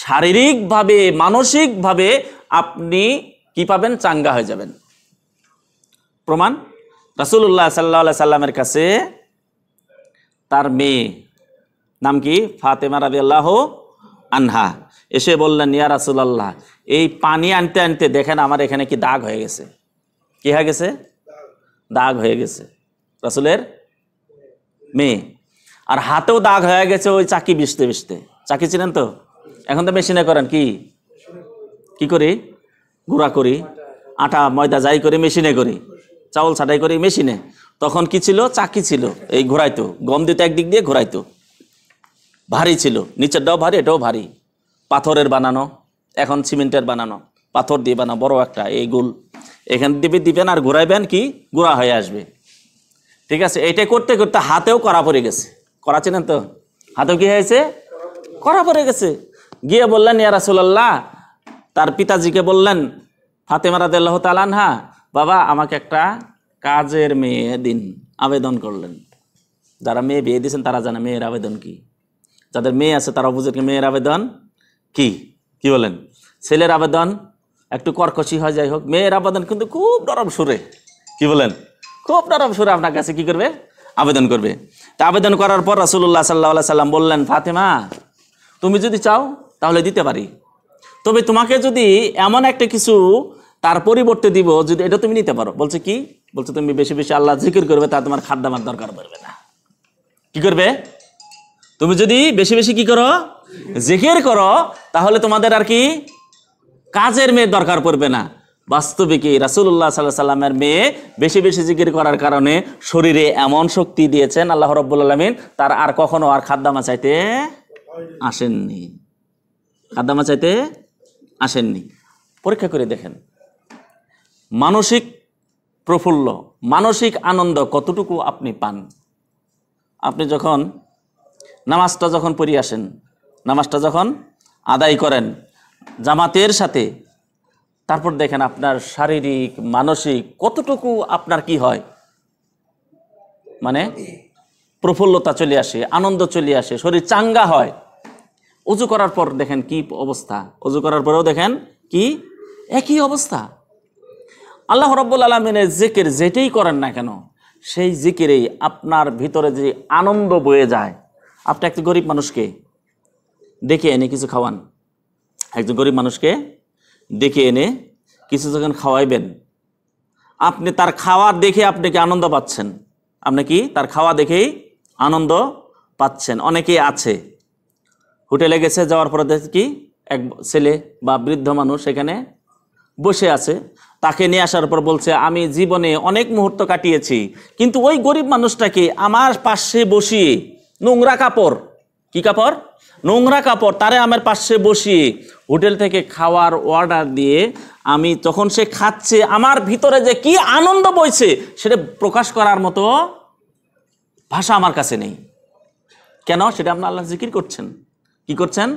শারীরিকভাবে মানসিকভাবে আপনি কি পাবেন চাঙ্গা হয়ে যাবেন প্রমাণ রাসুল্লাহ সাল্লা সাল্লামের কাছে তার মেয়ে নাম কি ফাতেমা রাবি আল্লাহ আনহা এসে বললেন ইয়া রাসুল্লাহ এই পানি আনতে আনতে দেখেন আমার এখানে কি দাগ হয়ে গেছে কি হয়ে গেছে দাগ হয়ে গেছে রসুলের মেয়ে আর হাতেও দাগ হয়ে গেছে ওই চাকি বিষতে বিষতে চাকি ছিলেন তো এখন তো মেশিনে করেন কি কি করি গুঁড়া করি আটা ময়দা যাই করি মেশিনে করি চাউল ছাটাই করি মেশিনে তখন কি ছিল চাকি ছিল এই ঘোরাইতো গম দিত একদিক দিয়ে ঘোরাইতো ভারী ছিল নিচেরটাও ভারী এটাও ভারী পাথরের বানানো এখন সিমেন্টের বানানো পাথর দিবে না বড় একটা এই গোল এখান দিবে দিবেন আর ঘুরাইবেন কি গুড়া হয়ে আসবে ঠিক আছে এটা করতে করতে হাতেও করা পড়ে গেছে করা চেনেন তো হাতেও কি হয়েছে করা পড়ে গেছে গিয়ে বললেন ইয়া রাসুলাল্লাহ তার পিতাজিকে বললেন ফাতেমা তালান হা বাবা আমাকে একটা কাজের মেয়ে দিন আবেদন করলেন যারা মেয়ে বিয়ে দিয়েছেন তারা জানে মেয়ের আবেদন কি যাদের মেয়ে আছে তারা বুঝে মেয়ের আবেদন কি কি বলেন ছেলের আবেদন একটু কর্কশি হয় যাই হোক মেয়ের আবেদন কিন্তু খুব নরম সুরে কি বলেন খুব নরম সুরে আপনার কাছে কি করবে আবেদন করবে তা আবেদন করার পর রাসুল্লাহ সাল্লাহ সাল্লাম বললেন ফাতেমা তুমি যদি চাও তাহলে দিতে পারি তবে তোমাকে যদি এমন একটা কিছু তার পরিবর্তে দিব যদি এটা তুমি নিতে পারো বলছে কি বলছে তুমি বেশি বেশি আল্লাহ জিকির করবে তা তোমার খাদ্য আমার দরকার পড়বে না কি করবে তুমি যদি বেশি বেশি কি করো জিকির করো তাহলে তোমাদের আর কি কাজের মেয়ে দরকার পড়বে না বাস্তবে কি রাসুল্লাহ সাল্লাহ সাল্লামের মেয়ে বেশি বেশি জিকির করার কারণে শরীরে এমন শক্তি দিয়েছেন আল্লাহ রব্বুল আলমিন তার আর কখনো আর খাদ্দামা চাইতে আসেননি খাদ্দামা চাইতে আসেননি পরীক্ষা করে দেখেন মানসিক প্রফুল্ল মানসিক আনন্দ কতটুকু আপনি পান আপনি যখন নামাজটা যখন পড়ি আসেন নামাজটা যখন আদায় করেন জামাতের সাথে তারপর দেখেন আপনার শারীরিক মানসিক কতটুকু আপনার কি হয় মানে প্রফুল্লতা চলে আসে আনন্দ চলে আসে শরীর চাঙ্গা হয় অজু করার পর দেখেন কি অবস্থা অজু করার পরেও দেখেন কি একই অবস্থা আল্লাহ রব্বুল আলমিনের জিকির যেটাই করেন না কেন সেই জিকিরেই আপনার ভিতরে যে আনন্দ বয়ে যায় আপনি একটা গরিব মানুষকে ডেকে এনে কিছু খাওয়ান একজন গরিব মানুষকে ডেকে এনে কিছু যখন খাওয়াইবেন আপনি তার খাওয়া দেখে আপনি কি আনন্দ পাচ্ছেন আপনি কি তার খাওয়া দেখেই আনন্দ পাচ্ছেন অনেকেই আছে হোটেলে গেছে যাওয়ার পরে কি এক ছেলে বা বৃদ্ধ মানুষ এখানে বসে আছে তাকে নিয়ে আসার পর বলছে আমি জীবনে অনেক মুহূর্ত কাটিয়েছি কিন্তু ওই গরিব মানুষটাকে আমার পাশে বসিয়ে নোংরা কাপড় কি কাপড় নোংরা কাপড় তারে আমার পাশে বসিয়ে হোটেল থেকে খাওয়ার অর্ডার দিয়ে আমি তখন সে খাচ্ছে আমার ভিতরে যে কি আনন্দ বইছে সেটা প্রকাশ করার মতো ভাষা আমার কাছে নেই কেন সেটা আপনার আল্লাহ জিকির করছেন কি করছেন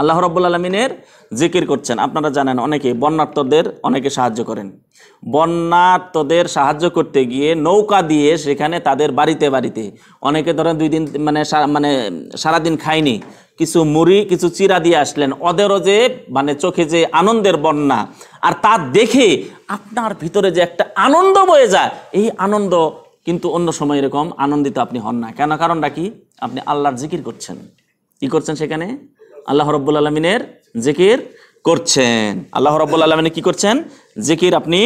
আল্লাহ রব্বুল আলমিনের জিকির করছেন আপনারা জানেন অনেকে বন্যার্তদের অনেকে সাহায্য করেন বন্যার্তদের সাহায্য করতে গিয়ে নৌকা দিয়ে সেখানে তাদের বাড়িতে বাড়িতে অনেকে ধরেন দুই দিন মানে মানে সারাদিন খায়নি কিছু মুড়ি কিছু চিরা দিয়ে আসলেন ওদেরও যে মানে চোখে যে আনন্দের বন্যা আর তা দেখে আপনার ভিতরে যে একটা আনন্দ বয়ে যায় এই আনন্দ কিন্তু অন্য সময় এরকম আনন্দিত আপনি হন না কেন কারণটা কি আপনি আল্লাহর জিকির করছেন কি করছেন সেখানে আল্লাহ রব্বুল আলমিনের জিকির করছেন আল্লাহ রব্বুল আলমিনে কি করছেন জিকির আপনি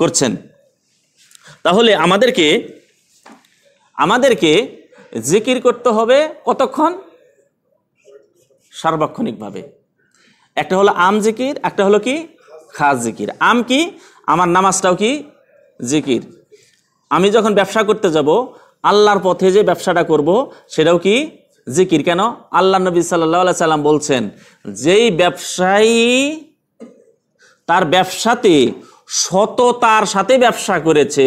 করছেন তাহলে আমাদেরকে আমাদেরকে জিকির করতে হবে কতক্ষণ সার্বক্ষণিকভাবে একটা হলো আম জিকির একটা হলো কি খাস জিকির আম কি আমার নামাজটাও কি জিকির আমি যখন ব্যবসা করতে যাব আল্লাহর পথে যে ব্যবসাটা করব সেটাও কি জিকির কেন আল্লাহ নবী সাল্লা সাল্লাম বলছেন যেই ব্যবসায়ী তার ব্যবসাতে সততার সাথে ব্যবসা করেছে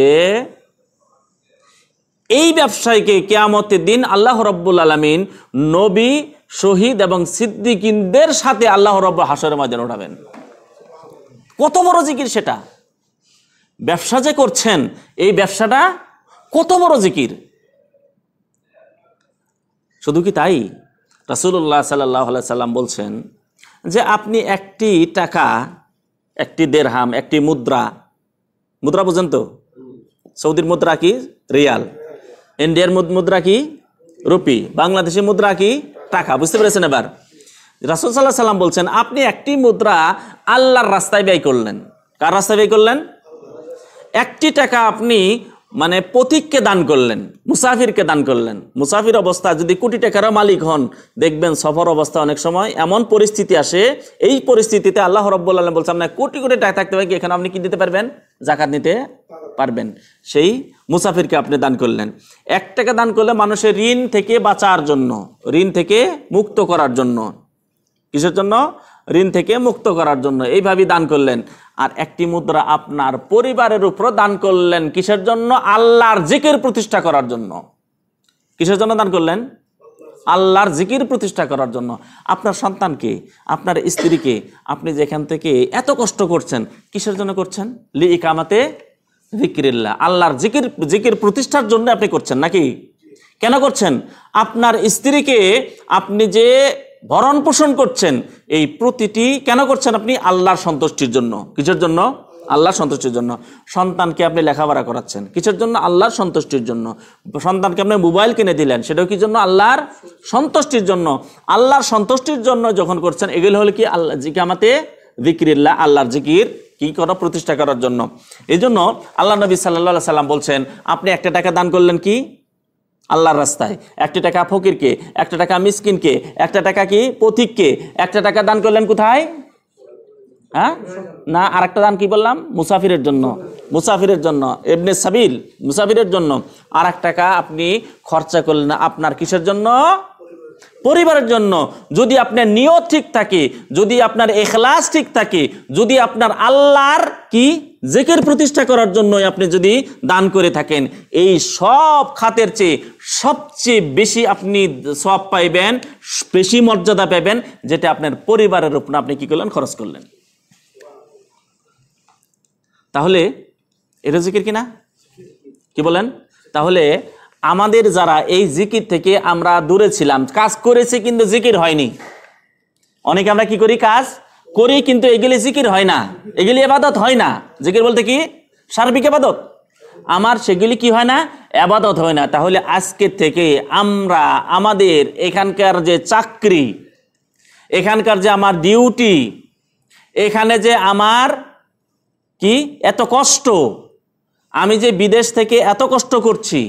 এই ব্যবসায়ীকে কেয়ামতের দিন আল্লাহ রব্বুল আলমিন নবী শহীদ এবং সিদ্দিকিনদের সাথে আল্লাহ রব্ব হাসরের মাঝে ওঠাবেন কত বড় জিকির সেটা ব্যবসা যে করছেন এই ব্যবসাটা কত বড় জিকির শুধু কি তাই রাসুল্লাহ সাল্লাহ সাল্লাম বলছেন যে আপনি একটি টাকা একটি দেড়হাম একটি মুদ্রা মুদ্রা পর্যন্ত সৌদির মুদ্রা কি রিয়াল ইন্ডিয়ার মুদ্রা কি রুপি বাংলাদেশের মুদ্রা কি টাকা বুঝতে পেরেছেন এবার রাসুল সাল্লাহ সাল্লাম বলছেন আপনি একটি মুদ্রা আল্লাহর রাস্তায় ব্যয় করলেন কার রাস্তায় ব্যয় করলেন একটি টাকা আপনি মানে পথিককে দান করলেন মুসাফিরকে দান করলেন মুসাফির অবস্থা যদি কোটি টাকারও মালিক হন দেখবেন সফর অবস্থা অনেক সময় এমন পরিস্থিতি আসে এই পরিস্থিতিতে আল্লাহ রব্বুল আলম বলছে আপনার কোটি কোটি টাকা থাকতে পারে এখানে আপনি কি দিতে পারবেন জাকাত নিতে পারবেন সেই মুসাফিরকে আপনি দান করলেন এক টাকা দান করলে মানুষের ঋণ থেকে বাঁচার জন্য ঋণ থেকে মুক্ত করার জন্য কিসের জন্য ঋণ থেকে মুক্ত করার জন্য এইভাবেই দান করলেন আর একটি মুদ্রা আপনার পরিবারের উপর দান করলেন কিসের জন্য আল্লাহর জিকির প্রতিষ্ঠা করার জন্য কিসের জন্য দান করলেন আল্লাহর জিকির প্রতিষ্ঠা করার জন্য আপনার সন্তানকে আপনার স্ত্রীকে আপনি যেখান থেকে এত কষ্ট করছেন কিসের জন্য করছেন লি ইকামাতে জিকিরিল্লা আল্লাহর জিকির জিকির প্রতিষ্ঠার জন্য আপনি করছেন নাকি কেন করছেন আপনার স্ত্রীকে আপনি যে ভরণ পোষণ করছেন এই প্রতিটি কেন করছেন আপনি আল্লাহর সন্তুষ্টির জন্য কিসের জন্য আল্লাহর সন্তুষ্টির জন্য সন্তানকে আপনি লেখাপড়া করাচ্ছেন কিসের জন্য আল্লাহর সন্তুষ্টির জন্য সন্তানকে আপনি মোবাইল কিনে দিলেন সেটাও কি জন্য আল্লাহর সন্তুষ্টির জন্য আল্লাহর সন্তুষ্টির জন্য যখন করছেন এগুলো হলো কি আল্লাহ জিকে আমাতে জিকিরিল্লাহ আল্লাহর জিকির কি করা প্রতিষ্ঠা করার জন্য এই জন্য আল্লাহ নবী সাল্লাহ সাল্লাম বলছেন আপনি একটা টাকা দান করলেন কি আল্লাহর রাস্তায় একটা টাকা ফকিরকে একটা টাকা মিসকিনকে একটা টাকা কি পথিককে একটা টাকা দান করলেন কোথায় হ্যাঁ না আর একটা দান কি বললাম মুসাফিরের জন্য মুসাফিরের জন্য এমনি সাবিল মুসাফিরের জন্য আর টাকা আপনি খরচা করলেন আপনার কিসের জন্য পরিবারের জন্য যদি আপনার নিয়ত ঠিক থাকে যদি আপনার এখলাস ঠিক থাকে যদি আপনার আল্লাহর কি জেকের প্রতিষ্ঠা করার জন্যই আপনি যদি দান করে থাকেন এই সব খাতের চেয়ে সবচেয়ে বেশি আপনি সব পাইবেন বেশি মর্যাদা পাবেন যেটা আপনার পরিবারের উপর আপনি কি করলেন খরচ করলেন তাহলে এটা জিকির কিনা কি বলেন তাহলে আমাদের যারা এই জিকির থেকে আমরা দূরে ছিলাম কাজ করেছে কিন্তু জিকির হয়নি অনেকে আমরা কি করি কাজ করি কিন্তু এগুলি জিকির হয় না এগুলি আবাদত হয় না জিকির বলতে কি সার্বিক আবাদত আমার সেগুলি কি হয় না আবাদত হয় না তাহলে আজকের থেকে আমরা আমাদের এখানকার যে চাকরি এখানকার যে আমার ডিউটি এখানে যে আমার কি এত কষ্ট আমি যে বিদেশ থেকে এত কষ্ট করছি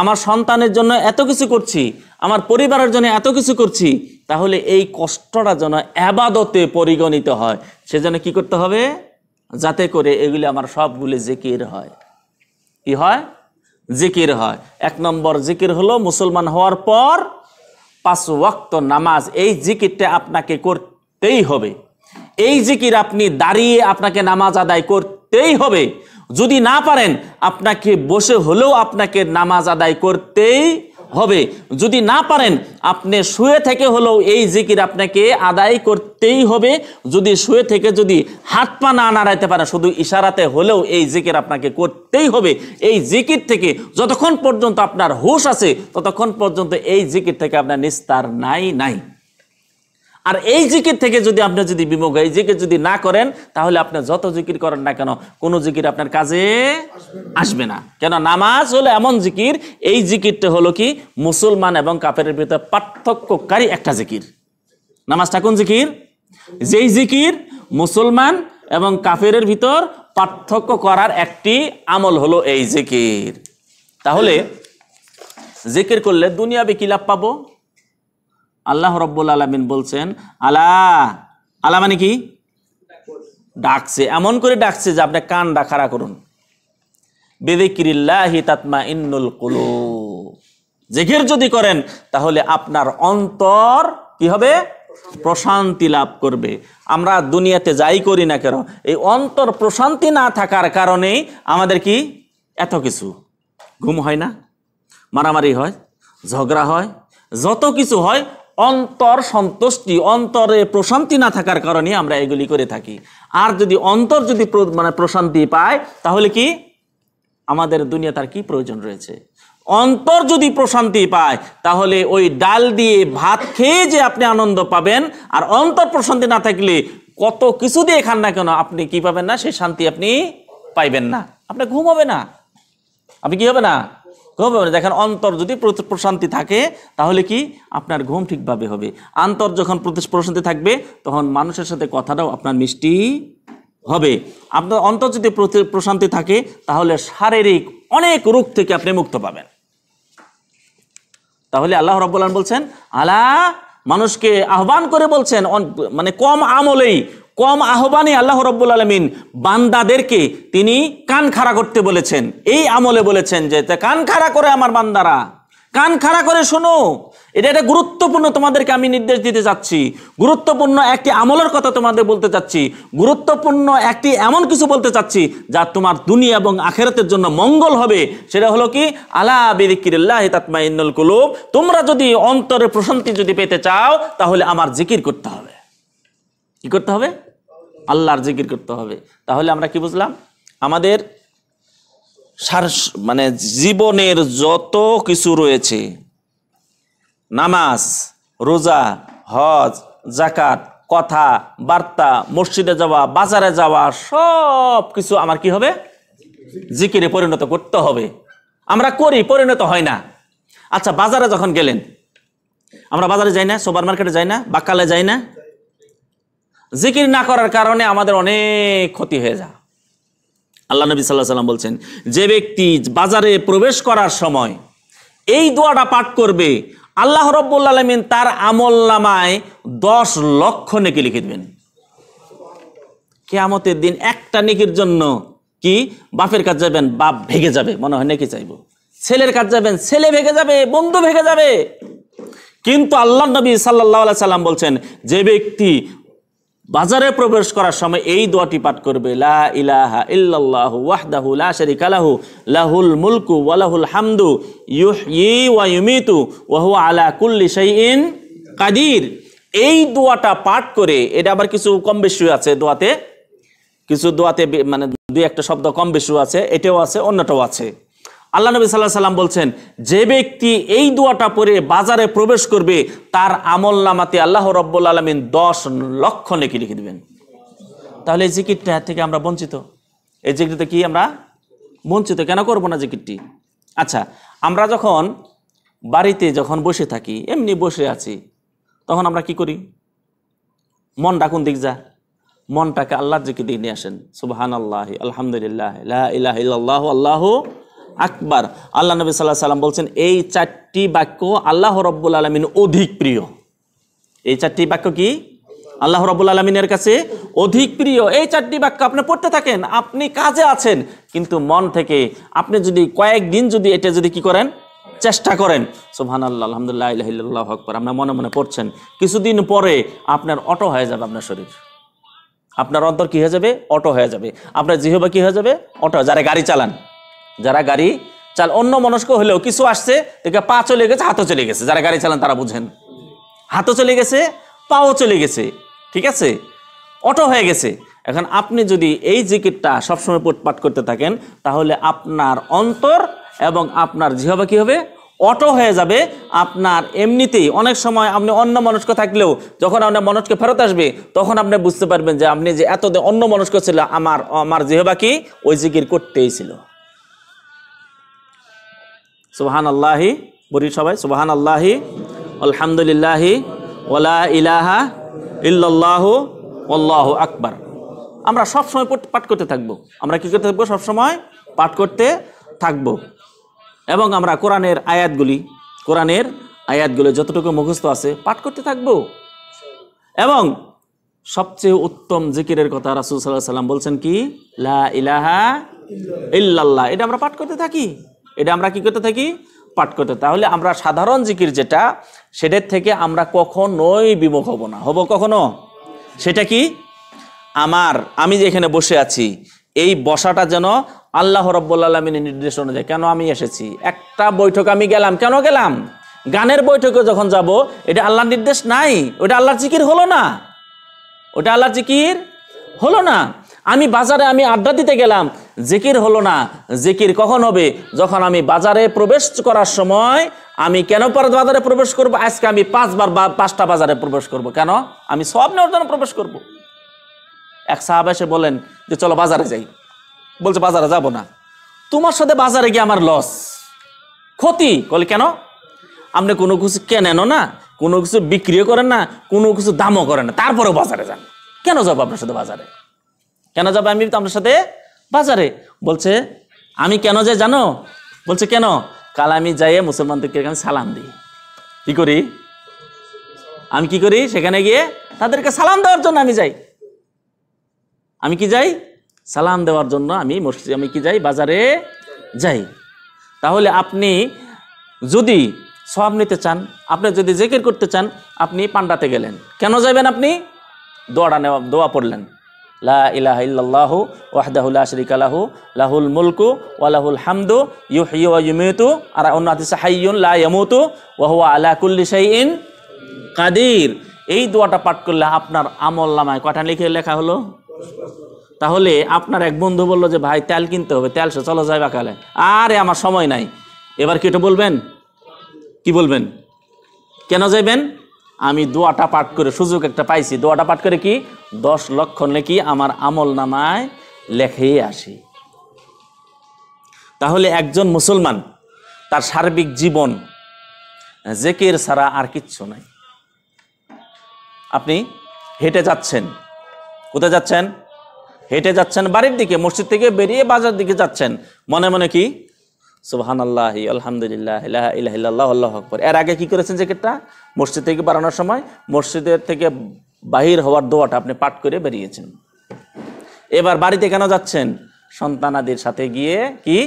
আমার সন্তানের জন্য এত কিছু করছি আমার পরিবারের জন্য এত কিছু করছি তাহলে এই কষ্টটা যেন আবাদতে পরিগণিত হয় সেজন্য কি করতে হবে যাতে করে এগুলি আমার সবগুলি জিকির হয় কি হয় জিকির হয় এক নম্বর জিকির হলো মুসলমান হওয়ার পর পাঁচ ওয়াক্ত নামাজ এই জিকিরটা আপনাকে করতেই হবে এই জিকির আপনি দাঁড়িয়ে আপনাকে নামাজ আদায় করতেই হবে যদি না পারেন আপনাকে বসে হলেও আপনাকে নামাজ আদায় করতেই হবে যদি না পারেন আপনি শুয়ে থেকে হলেও এই জিকির আপনাকে আদায় করতেই হবে যদি শুয়ে থেকে যদি হাত পা না নাড়াইতে পারে শুধু ইশারাতে হলেও এই জিকির আপনাকে করতেই হবে এই জিকির থেকে যতক্ষণ পর্যন্ত আপনার হুশ আছে ততক্ষণ পর্যন্ত এই জিকির থেকে আপনার নিস্তার নাই নাই আর এই জিকির থেকে যদি আপনি যদি বিমুখ এই জিকির যদি না করেন তাহলে আপনি যত জিকির করেন না কেন কোনো জিকির আপনার কাজে আসবে না কেন নামাজ হলো এমন জিকির এই জিকিরটা হলো কি মুসলমান এবং কাপের ভিতরে পার্থক্যকারী একটা জিকির নামাজটা কোন জিকির যেই জিকির মুসলমান এবং কাফের ভিতর পার্থক্য করার একটি আমল হলো এই জিকির তাহলে জিকির করলে দুনিয়াবি কি লাভ পাবো আল্লাহ রব্বুল আলমিন বলছেন আলা আলা মানে কি ডাকছে এমন করে ডাকছে যে আপনি কান ডাকারা করুন বেদিকিরিল্লাহি তাতমা ইন্নুল কুলু যদি করেন তাহলে আপনার অন্তর কি হবে প্রশান্তি লাভ করবে আমরা দুনিয়াতে যাই করি না কেন এই অন্তর প্রশান্তি না থাকার কারণে আমাদের কি এত কিছু ঘুম হয় না মারামারি হয় ঝগড়া হয় যত কিছু হয় অন্তর সন্তুষ্টি অন্তরে প্রশান্তি না থাকার কারণে আমরা এগুলি করে থাকি আর যদি অন্তর যদি মানে প্রশান্তি পায় তাহলে কি আমাদের দুনিয়া তার কি প্রয়োজন রয়েছে অন্তর যদি প্রশান্তি পায় তাহলে ওই ডাল দিয়ে ভাত খেয়ে যে আপনি আনন্দ পাবেন আর অন্তর প্রশান্তি না থাকলে কত কিছু দিয়ে খান না কেন আপনি কি পাবেন না সেই শান্তি আপনি পাইবেন না আপনার ঘুম হবে না আপনি কি হবে না ঘুম দেখেন অন্তর যদি প্রশান্তি থাকে তাহলে কি আপনার ঘুম ঠিকভাবে হবে আন্তর যখন প্রশান্তি থাকবে তখন মানুষের সাথে কথাটাও আপনার মিষ্টি হবে আপনার অন্তর যদি প্রশান্তি থাকে তাহলে শারীরিক অনেক রোগ থেকে আপনি মুক্ত পাবেন তাহলে আল্লাহ রব্বুল্লাহ বলছেন আলা মানুষকে আহ্বান করে বলছেন মানে কম আমলেই কম আহ্বানে আল্লাহ রব্বুল আলমিন বান্দাদেরকে তিনি কান খাড়া করতে বলেছেন এই আমলে বলেছেন যে কান খাড়া করে আমার বান্দারা কান খাড়া করে শোনো এটা একটা গুরুত্বপূর্ণ তোমাদেরকে আমি নির্দেশ দিতে চাচ্ছি গুরুত্বপূর্ণ একটি আমলের কথা তোমাদের বলতে চাচ্ছি গুরুত্বপূর্ণ একটি এমন কিছু বলতে চাচ্ছি যা তোমার দুনিয়া এবং আখেরাতের জন্য মঙ্গল হবে সেটা হলো কি আলা বেদিকিরিল্লাহ তাতমা ইন্নুল কুলুব তোমরা যদি অন্তরে প্রশান্তি যদি পেতে চাও তাহলে আমার জিকির করতে হবে কি করতে হবে আল্লাহর জিকির করতে হবে তাহলে আমরা কি বুঝলাম আমাদের সার মানে জীবনের যত কিছু রয়েছে নামাজ রোজা হজ জাকাত কথা বার্তা মসজিদে যাওয়া বাজারে যাওয়া সব কিছু আমার কি হবে জিকিরে পরিণত করতে হবে আমরা করি পরিণত হয় না আচ্ছা বাজারে যখন গেলেন আমরা বাজারে যাই না সুপার মার্কেটে যাই না বাকালে যাই না জিকির না করার কারণে আমাদের অনেক ক্ষতি হয়ে যায় আল্লাহ নবী সাল্লাহ সাল্লাম বলছেন যে ব্যক্তি বাজারে প্রবেশ করার সময় এই দোয়াটা পাঠ করবে আল্লাহ রব্বুল আলমিন তার আমল নামায় দশ লক্ষ নেকি লিখে দেবেন কেয়ামতের দিন একটা নেকির জন্য কি বাপের কাজ যাবেন বাপ ভেগে যাবে মনে হয় নেকি চাইব ছেলের কাজ যাবেন ছেলে ভেগে যাবে বন্ধু ভেগে যাবে কিন্তু আল্লাহ নবী সাল্লাহ সাল্লাম বলছেন যে ব্যক্তি বাজারে প্রবেশ করার সময় এই দোয়াটি পাঠ করবে লা ইলাহা ইল্লাল্লাহু ওয়াহদাহু লা শারিকা লাহু লাহুল মুলকু ওয়া লাহুল হামদু ইউহয়ি ওয়া ইউমিতু ওয়া হুয়া আলা কুল্লি শাইইন কাদির এই দোয়াটা পাঠ করে এটা আবার কিছু কম বেশি আছে দোয়াতে কিছু দোয়াতে মানে দুই একটা শব্দ কম বেশি আছে এটাও আছে অন্যটাও আছে আল্লাহ নবী সাল্লাহ সাল্লাম বলছেন যে ব্যক্তি এই দোয়াটা পরে বাজারে প্রবেশ করবে তার আমল নামাতে আল্লাহ রব্বুল আলমিন দশ লক্ষ নেকি লিখে দেবেন তাহলে এই জিকিরটা থেকে আমরা বঞ্চিত এই জিকিরটা কি আমরা বঞ্চিত কেন করবো না জিকিরটি আচ্ছা আমরা যখন বাড়িতে যখন বসে থাকি এমনি বসে আছি তখন আমরা কি করি মন ডাকুন দিক যা মনটাকে আল্লাহর জিকির দিয়ে নিয়ে আসেন সুবাহান আল্লাহ আলহামদুলিল্লাহ ইলাহ আল্লাহ আল্লাহ আকবার আল্লাহ নবী সাল্লাহ সাল্লাম বলছেন এই চারটি বাক্য আল্লাহ রব্বুল আলমিন অধিক প্রিয় এই চারটি বাক্য কি আল্লাহ রবুল আলমিনের কাছে অধিক প্রিয় এই চারটি বাক্য আপনি পড়তে থাকেন আপনি কাজে আছেন কিন্তু মন থেকে আপনি যদি কয়েকদিন যদি এটা যদি কি করেন চেষ্টা করেন সোহান আল্লাহ আলহামদুলিল্লাহ আল্লাহ আকবর আপনার মনে মনে পড়ছেন কিছুদিন পরে আপনার অটো হয়ে যাবে আপনার শরীর আপনার অন্তর কী হয়ে যাবে অটো হয়ে যাবে আপনার জিহবা কী হয়ে যাবে অটো যারা গাড়ি চালান যারা গাড়ি চাল অন্য মনস্ক হলেও কিছু আসছে দেখে পা চলে গেছে হাতও চলে গেছে যারা গাড়ি চালান তারা বুঝেন হাতও চলে গেছে পাও চলে গেছে ঠিক আছে অটো হয়ে গেছে এখন আপনি যদি এই জিকিরটা সবসময় পুটপাট করতে থাকেন তাহলে আপনার অন্তর এবং আপনার জিহবা কী হবে অটো হয়ে যাবে আপনার এমনিতেই অনেক সময় আপনি অন্য মনস্ক থাকলেও যখন আপনার মনস্ক ফেরত আসবে তখন আপনি বুঝতে পারবেন যে আপনি যে এত অন্য মনস্ক ছিল আমার আমার জিহবা কি ওই জিকির করতেই ছিল সুবাহান আল্লাহি বলি সবাই সুবাহান আল্লাহি আলহামদুলিল্লাহি ওলা ইলাহা ইল্লাহ আল্লাহ আকবার আমরা সবসময় পাঠ করতে থাকব। আমরা কী করতে থাকবো সবসময় পাঠ করতে থাকব। এবং আমরা কোরআনের আয়াতগুলি কোরআনের আয়াতগুলো যতটুকু মুখস্থ আছে পাঠ করতে থাকব এবং সবচেয়ে উত্তম জিকিরের কথা রাসুল সাল্লাহ সাল্লাম বলছেন কি লা ইলাহা ইল্লাল্লাহ এটা আমরা পাঠ করতে থাকি এটা আমরা কি করতে থাকি পাঠ করতে তাহলে আমরা সাধারণ জিকির যেটা সেটার থেকে আমরা কখনোই বিমুখ হব না হব কখনো সেটা কি আমার আমি যে এখানে বসে আছি এই বসাটা যেন আল্লাহ রব্বুল আলমিনের নির্দেশ অনুযায়ী কেন আমি এসেছি একটা বৈঠক আমি গেলাম কেন গেলাম গানের বৈঠকে যখন যাব এটা আল্লাহর নির্দেশ নাই ওটা আল্লাহর জিকির হলো না ওটা আল্লাহর জিকির হলো না আমি বাজারে আমি আড্ডা দিতে গেলাম জেকির হলো না জিকির কখন হবে যখন আমি বাজারে প্রবেশ করার সময় আমি কেন বাজারে প্রবেশ করব আজকে আমি পাঁচবার বা পাঁচটা বাজারে প্রবেশ করব কেন আমি সব নেওয়ার জন্য প্রবেশ করব। এক সাহাব এসে বলেন যে চলো বাজারে যাই বলছে বাজারে যাব না তোমার সাথে বাজারে গিয়ে আমার লস ক্ষতি বলে কেন আপনি কোনো কিছু কেনেন না কোনো কিছু বিক্রিও করেন না কোনো কিছু দামও করেন না তারপরেও বাজারে যান কেন যাবো আপনার সাথে বাজারে কেন যাবে আমি আপনার সাথে বাজারে বলছে আমি কেন যাই জানো বলছে কেন কাল আমি যাইয়ে মুসলমানদেরকে এখানে সালাম দিই কি করি আমি কি করি সেখানে গিয়ে তাদেরকে সালাম দেওয়ার জন্য আমি যাই আমি কি যাই সালাম দেওয়ার জন্য আমি মসজিদ আমি কি যাই বাজারে যাই তাহলে আপনি যদি সব নিতে চান আপনি যদি জেকের করতে চান আপনি পান্ডাতে গেলেন কেন যাবেন আপনি দোয়াটা নেওয়া দোয়া পড়লেন লা ইলাহা ইল্লাল্লাহু ওয়াহদাহুল্লা শরিক আলাহু লাহুল মুলকু ওয়ালাহুল হামদু ইউহি ওয়া ইউমিতু আর অন্য হাদিসে হাইয়ুন লা ইয়ামুতু ওয়া হুয়া আলা কুল্লি শাইইন কাদির এই দোয়াটা পাঠ করলে আপনার আমল নামায় কটা লিখে লেখা হলো তাহলে আপনার এক বন্ধু বললো যে ভাই তেল কিনতে হবে তেল সে চলো যাই বাকালে আরে আমার সময় নাই এবার কি এটা বলবেন কি বলবেন কেন যাইবেন আমি দোয়াটা পাঠ করে সুযোগ একটা পাইছি দোয়াটা পাঠ করে কি দশ লক্ষ নাকি আমার আমল নামায় লেখেই আসি তাহলে একজন মুসলমান তার সার্বিক জীবন জেকের ছাড়া আর কিচ্ছু নাই আপনি হেঁটে যাচ্ছেন কোথায় যাচ্ছেন হেঁটে যাচ্ছেন বাড়ির দিকে মসজিদ থেকে বেরিয়ে বাজার দিকে যাচ্ছেন মনে মনে কি সুবাহান আল্লাহ আলহামদুলিল্লাহ ইলাহ ইল্লাহ আল্লাহ আকবর এর আগে কি করেছেন জেকেটটা মসজিদ থেকে বাড়ানোর সময় মসজিদের থেকে বাহির হওয়ার দোয়াটা আপনি পাঠ করে বেরিয়েছেন এবার বাড়িতে কেন যাচ্ছেন আদির সাথে গিয়ে কি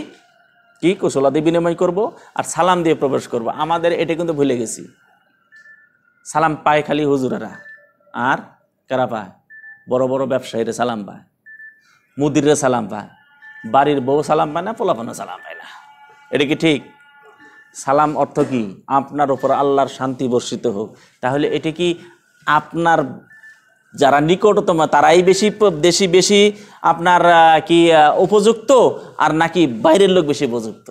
কি কুশলাদি বিনিময় করব আর সালাম দিয়ে প্রবেশ করব আমাদের এটা কিন্তু ভুলে গেছি সালাম পায় খালি হুজুরেরা আর কারা পায় বড় বড় ব্যবসায়ীরা সালাম পায় মুদিরে সালাম পায় বাড়ির বউ সালাম পায় না পোলাপানো সালাম পায় না এটা কি ঠিক সালাম অর্থ কি আপনার ওপর আল্লাহর শান্তি বর্ষিত হোক তাহলে এটি কি আপনার যারা নিকটতম তারাই বেশি দেশি বেশি আপনার কি উপযুক্ত আর নাকি বাইরের লোক বেশি উপযুক্ত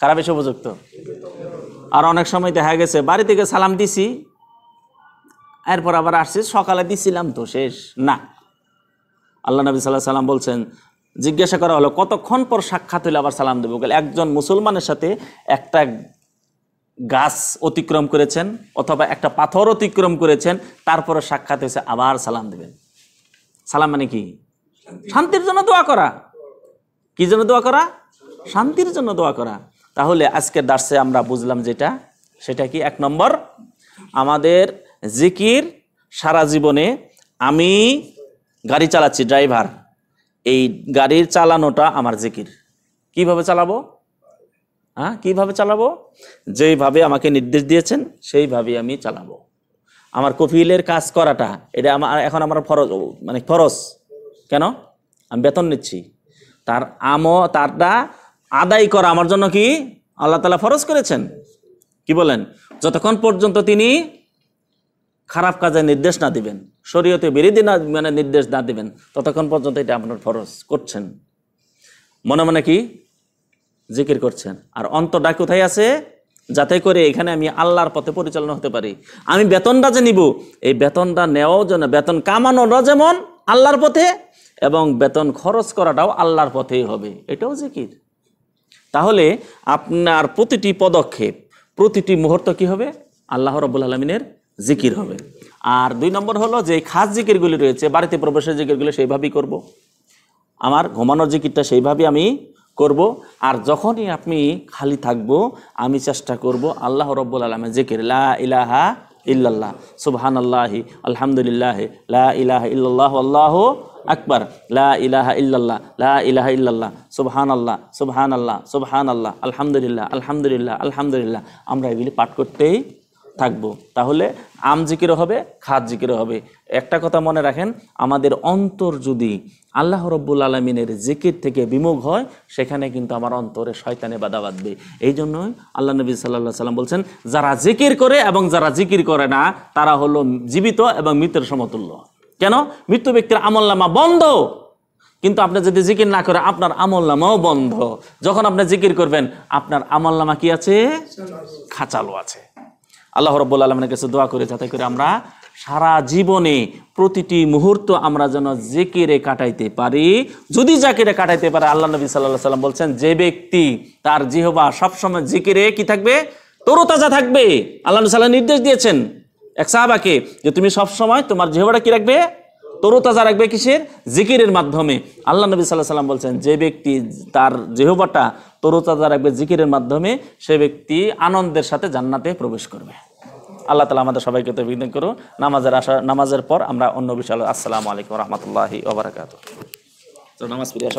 কারা বেশি উপযুক্ত আর অনেক সময় দেখা গেছে বাড়ি থেকে সালাম দিছি এরপর আবার আসছি সকালে দিছিলাম তো শেষ না আল্লাহ নবী সাল্লাহ সাল্লাম বলছেন জিজ্ঞাসা করা হলো কতক্ষণ পর সাক্ষাৎ হইলে আবার সালাম দেবো গেল একজন মুসলমানের সাথে একটা গাছ অতিক্রম করেছেন অথবা একটা পাথর অতিক্রম করেছেন তারপরে সাক্ষাৎ হয়েছে আবার সালাম দেবেন সালাম মানে কি শান্তির জন্য দোয়া করা কি জন্য দোয়া করা শান্তির জন্য দোয়া করা তাহলে আজকের দার্সে আমরা বুঝলাম যেটা সেটা কি এক নম্বর আমাদের জিকির সারা জীবনে আমি গাড়ি চালাচ্ছি ড্রাইভার এই গাড়ির চালানোটা আমার জিকির কিভাবে চালাবো হ্যাঁ কিভাবে চালাবো যেইভাবে আমাকে নির্দেশ দিয়েছেন সেইভাবে আমি চালাবো আমার কফিলের কাজ করাটা এটা আমার এখন আমার ফরজ মানে ফরজ কেন আমি বেতন নিচ্ছি তার আমও তারটা আদায় করা আমার জন্য কি আল্লাহ তালা ফরজ করেছেন কি বলেন যতক্ষণ পর্যন্ত তিনি খারাপ কাজে নির্দেশ না দিবেন শরীয়তে বিরোধী না মানে নির্দেশ না দিবেন ততক্ষণ পর্যন্ত এটা আপনার ফরজ করছেন মনে মনে কি জিকির করছেন আর অন্তটা কোথায় আছে যাতে করে এখানে আমি আল্লাহর পথে পরিচালনা হতে পারি আমি বেতনটা যে নিব এই বেতনটা নেওয়াও যেন বেতন কামানোটা যেমন আল্লাহর পথে এবং বেতন খরচ করাটাও আল্লাহর পথেই হবে এটাও জিকির তাহলে আপনার প্রতিটি পদক্ষেপ প্রতিটি মুহূর্ত কি হবে আল্লাহ রবুল আলমিনের জিকির হবে আর দুই নম্বর হলো যে খাস জিকিরগুলি রয়েছে বাড়িতে প্রবেশের জিকিরগুলি সেইভাবেই করব। আমার ঘুমানোর জিকিরটা সেইভাবে আমি করব আর যখনই আপনি খালি থাকব আমি চেষ্টা করব আল্লাহ রব্বুল আলমের জিকির লা ইলাহা ইল্লাল্লাহ সুবহান আল্লাহি আলহামদুলিল্লাহ লা ইলাহা ইল্লাল্লাহ আল্লাহ আকবর লা ইলাহা ইল্লাল্লাহ লা ইলাহ ইল্লাল্লাহ সুবহান আল্লাহ সুবহান আল্লাহ সুবহান আল্লাহ আলহামদুলিল্লাহ আলহামদুলিল্লাহ আলহামদুলিল্লাহ আমরা এগুলি পাঠ করতেই থাকবো তাহলে আম জিকিরও হবে খাদ জিকিরও হবে একটা কথা মনে রাখেন আমাদের অন্তর যদি আল্লাহ রব্বুল আলমিনের জিকির থেকে বিমুখ হয় সেখানে কিন্তু আমার অন্তরে শয়তানে বাধা বাঁধবে এই জন্যই আল্লাহ নবী সাল্লা সাল্লাম বলছেন যারা জিকির করে এবং যারা জিকির করে না তারা হলো জীবিত এবং মৃত্যুর সমতুল্য কেন মৃত্যু ব্যক্তির আমলনামা বন্ধ কিন্তু আপনি যদি জিকির না করে আপনার আমলনামাও বন্ধ যখন আপনি জিকির করবেন আপনার আমলনামা কি আছে খাঁচালো আছে আল্লাহ রব্বুল আলমের কাছে দোয়া করে যাতে করে আমরা সারা জীবনে প্রতিটি মুহূর্ত আমরা যেন জেকেরে কাটাইতে পারি যদি জাকিরে কাটাইতে পারে আল্লাহ নবী সাল্লাহ সাল্লাম বলছেন যে ব্যক্তি তার জিহবা সবসময় জেকেরে কি থাকবে তরতাজা থাকবে আল্লাহ সাল্লাহ নির্দেশ দিয়েছেন এক সাহাবাকে যে তুমি সবসময় তোমার জিহবাটা কি রাখবে তরতাজা রাখবে কিসের জিকিরের মাধ্যমে আল্লাহ নবী সাল্লাহ সাল্লাম বলছেন যে ব্যক্তি তার জেহবাটা তরতাজা রাখবে জিকিরের মাধ্যমে সে ব্যক্তি আনন্দের সাথে জান্নাতে প্রবেশ করবে আল্লাহ তালা আমাদের সবাইকে তো বিঘ্ন করুন নামাজের আসা নামাজের পর আমরা অন্য বিষয় আসসালামু আলাইকুম রহমতুল্লাহ ওবরাকাত নামাজ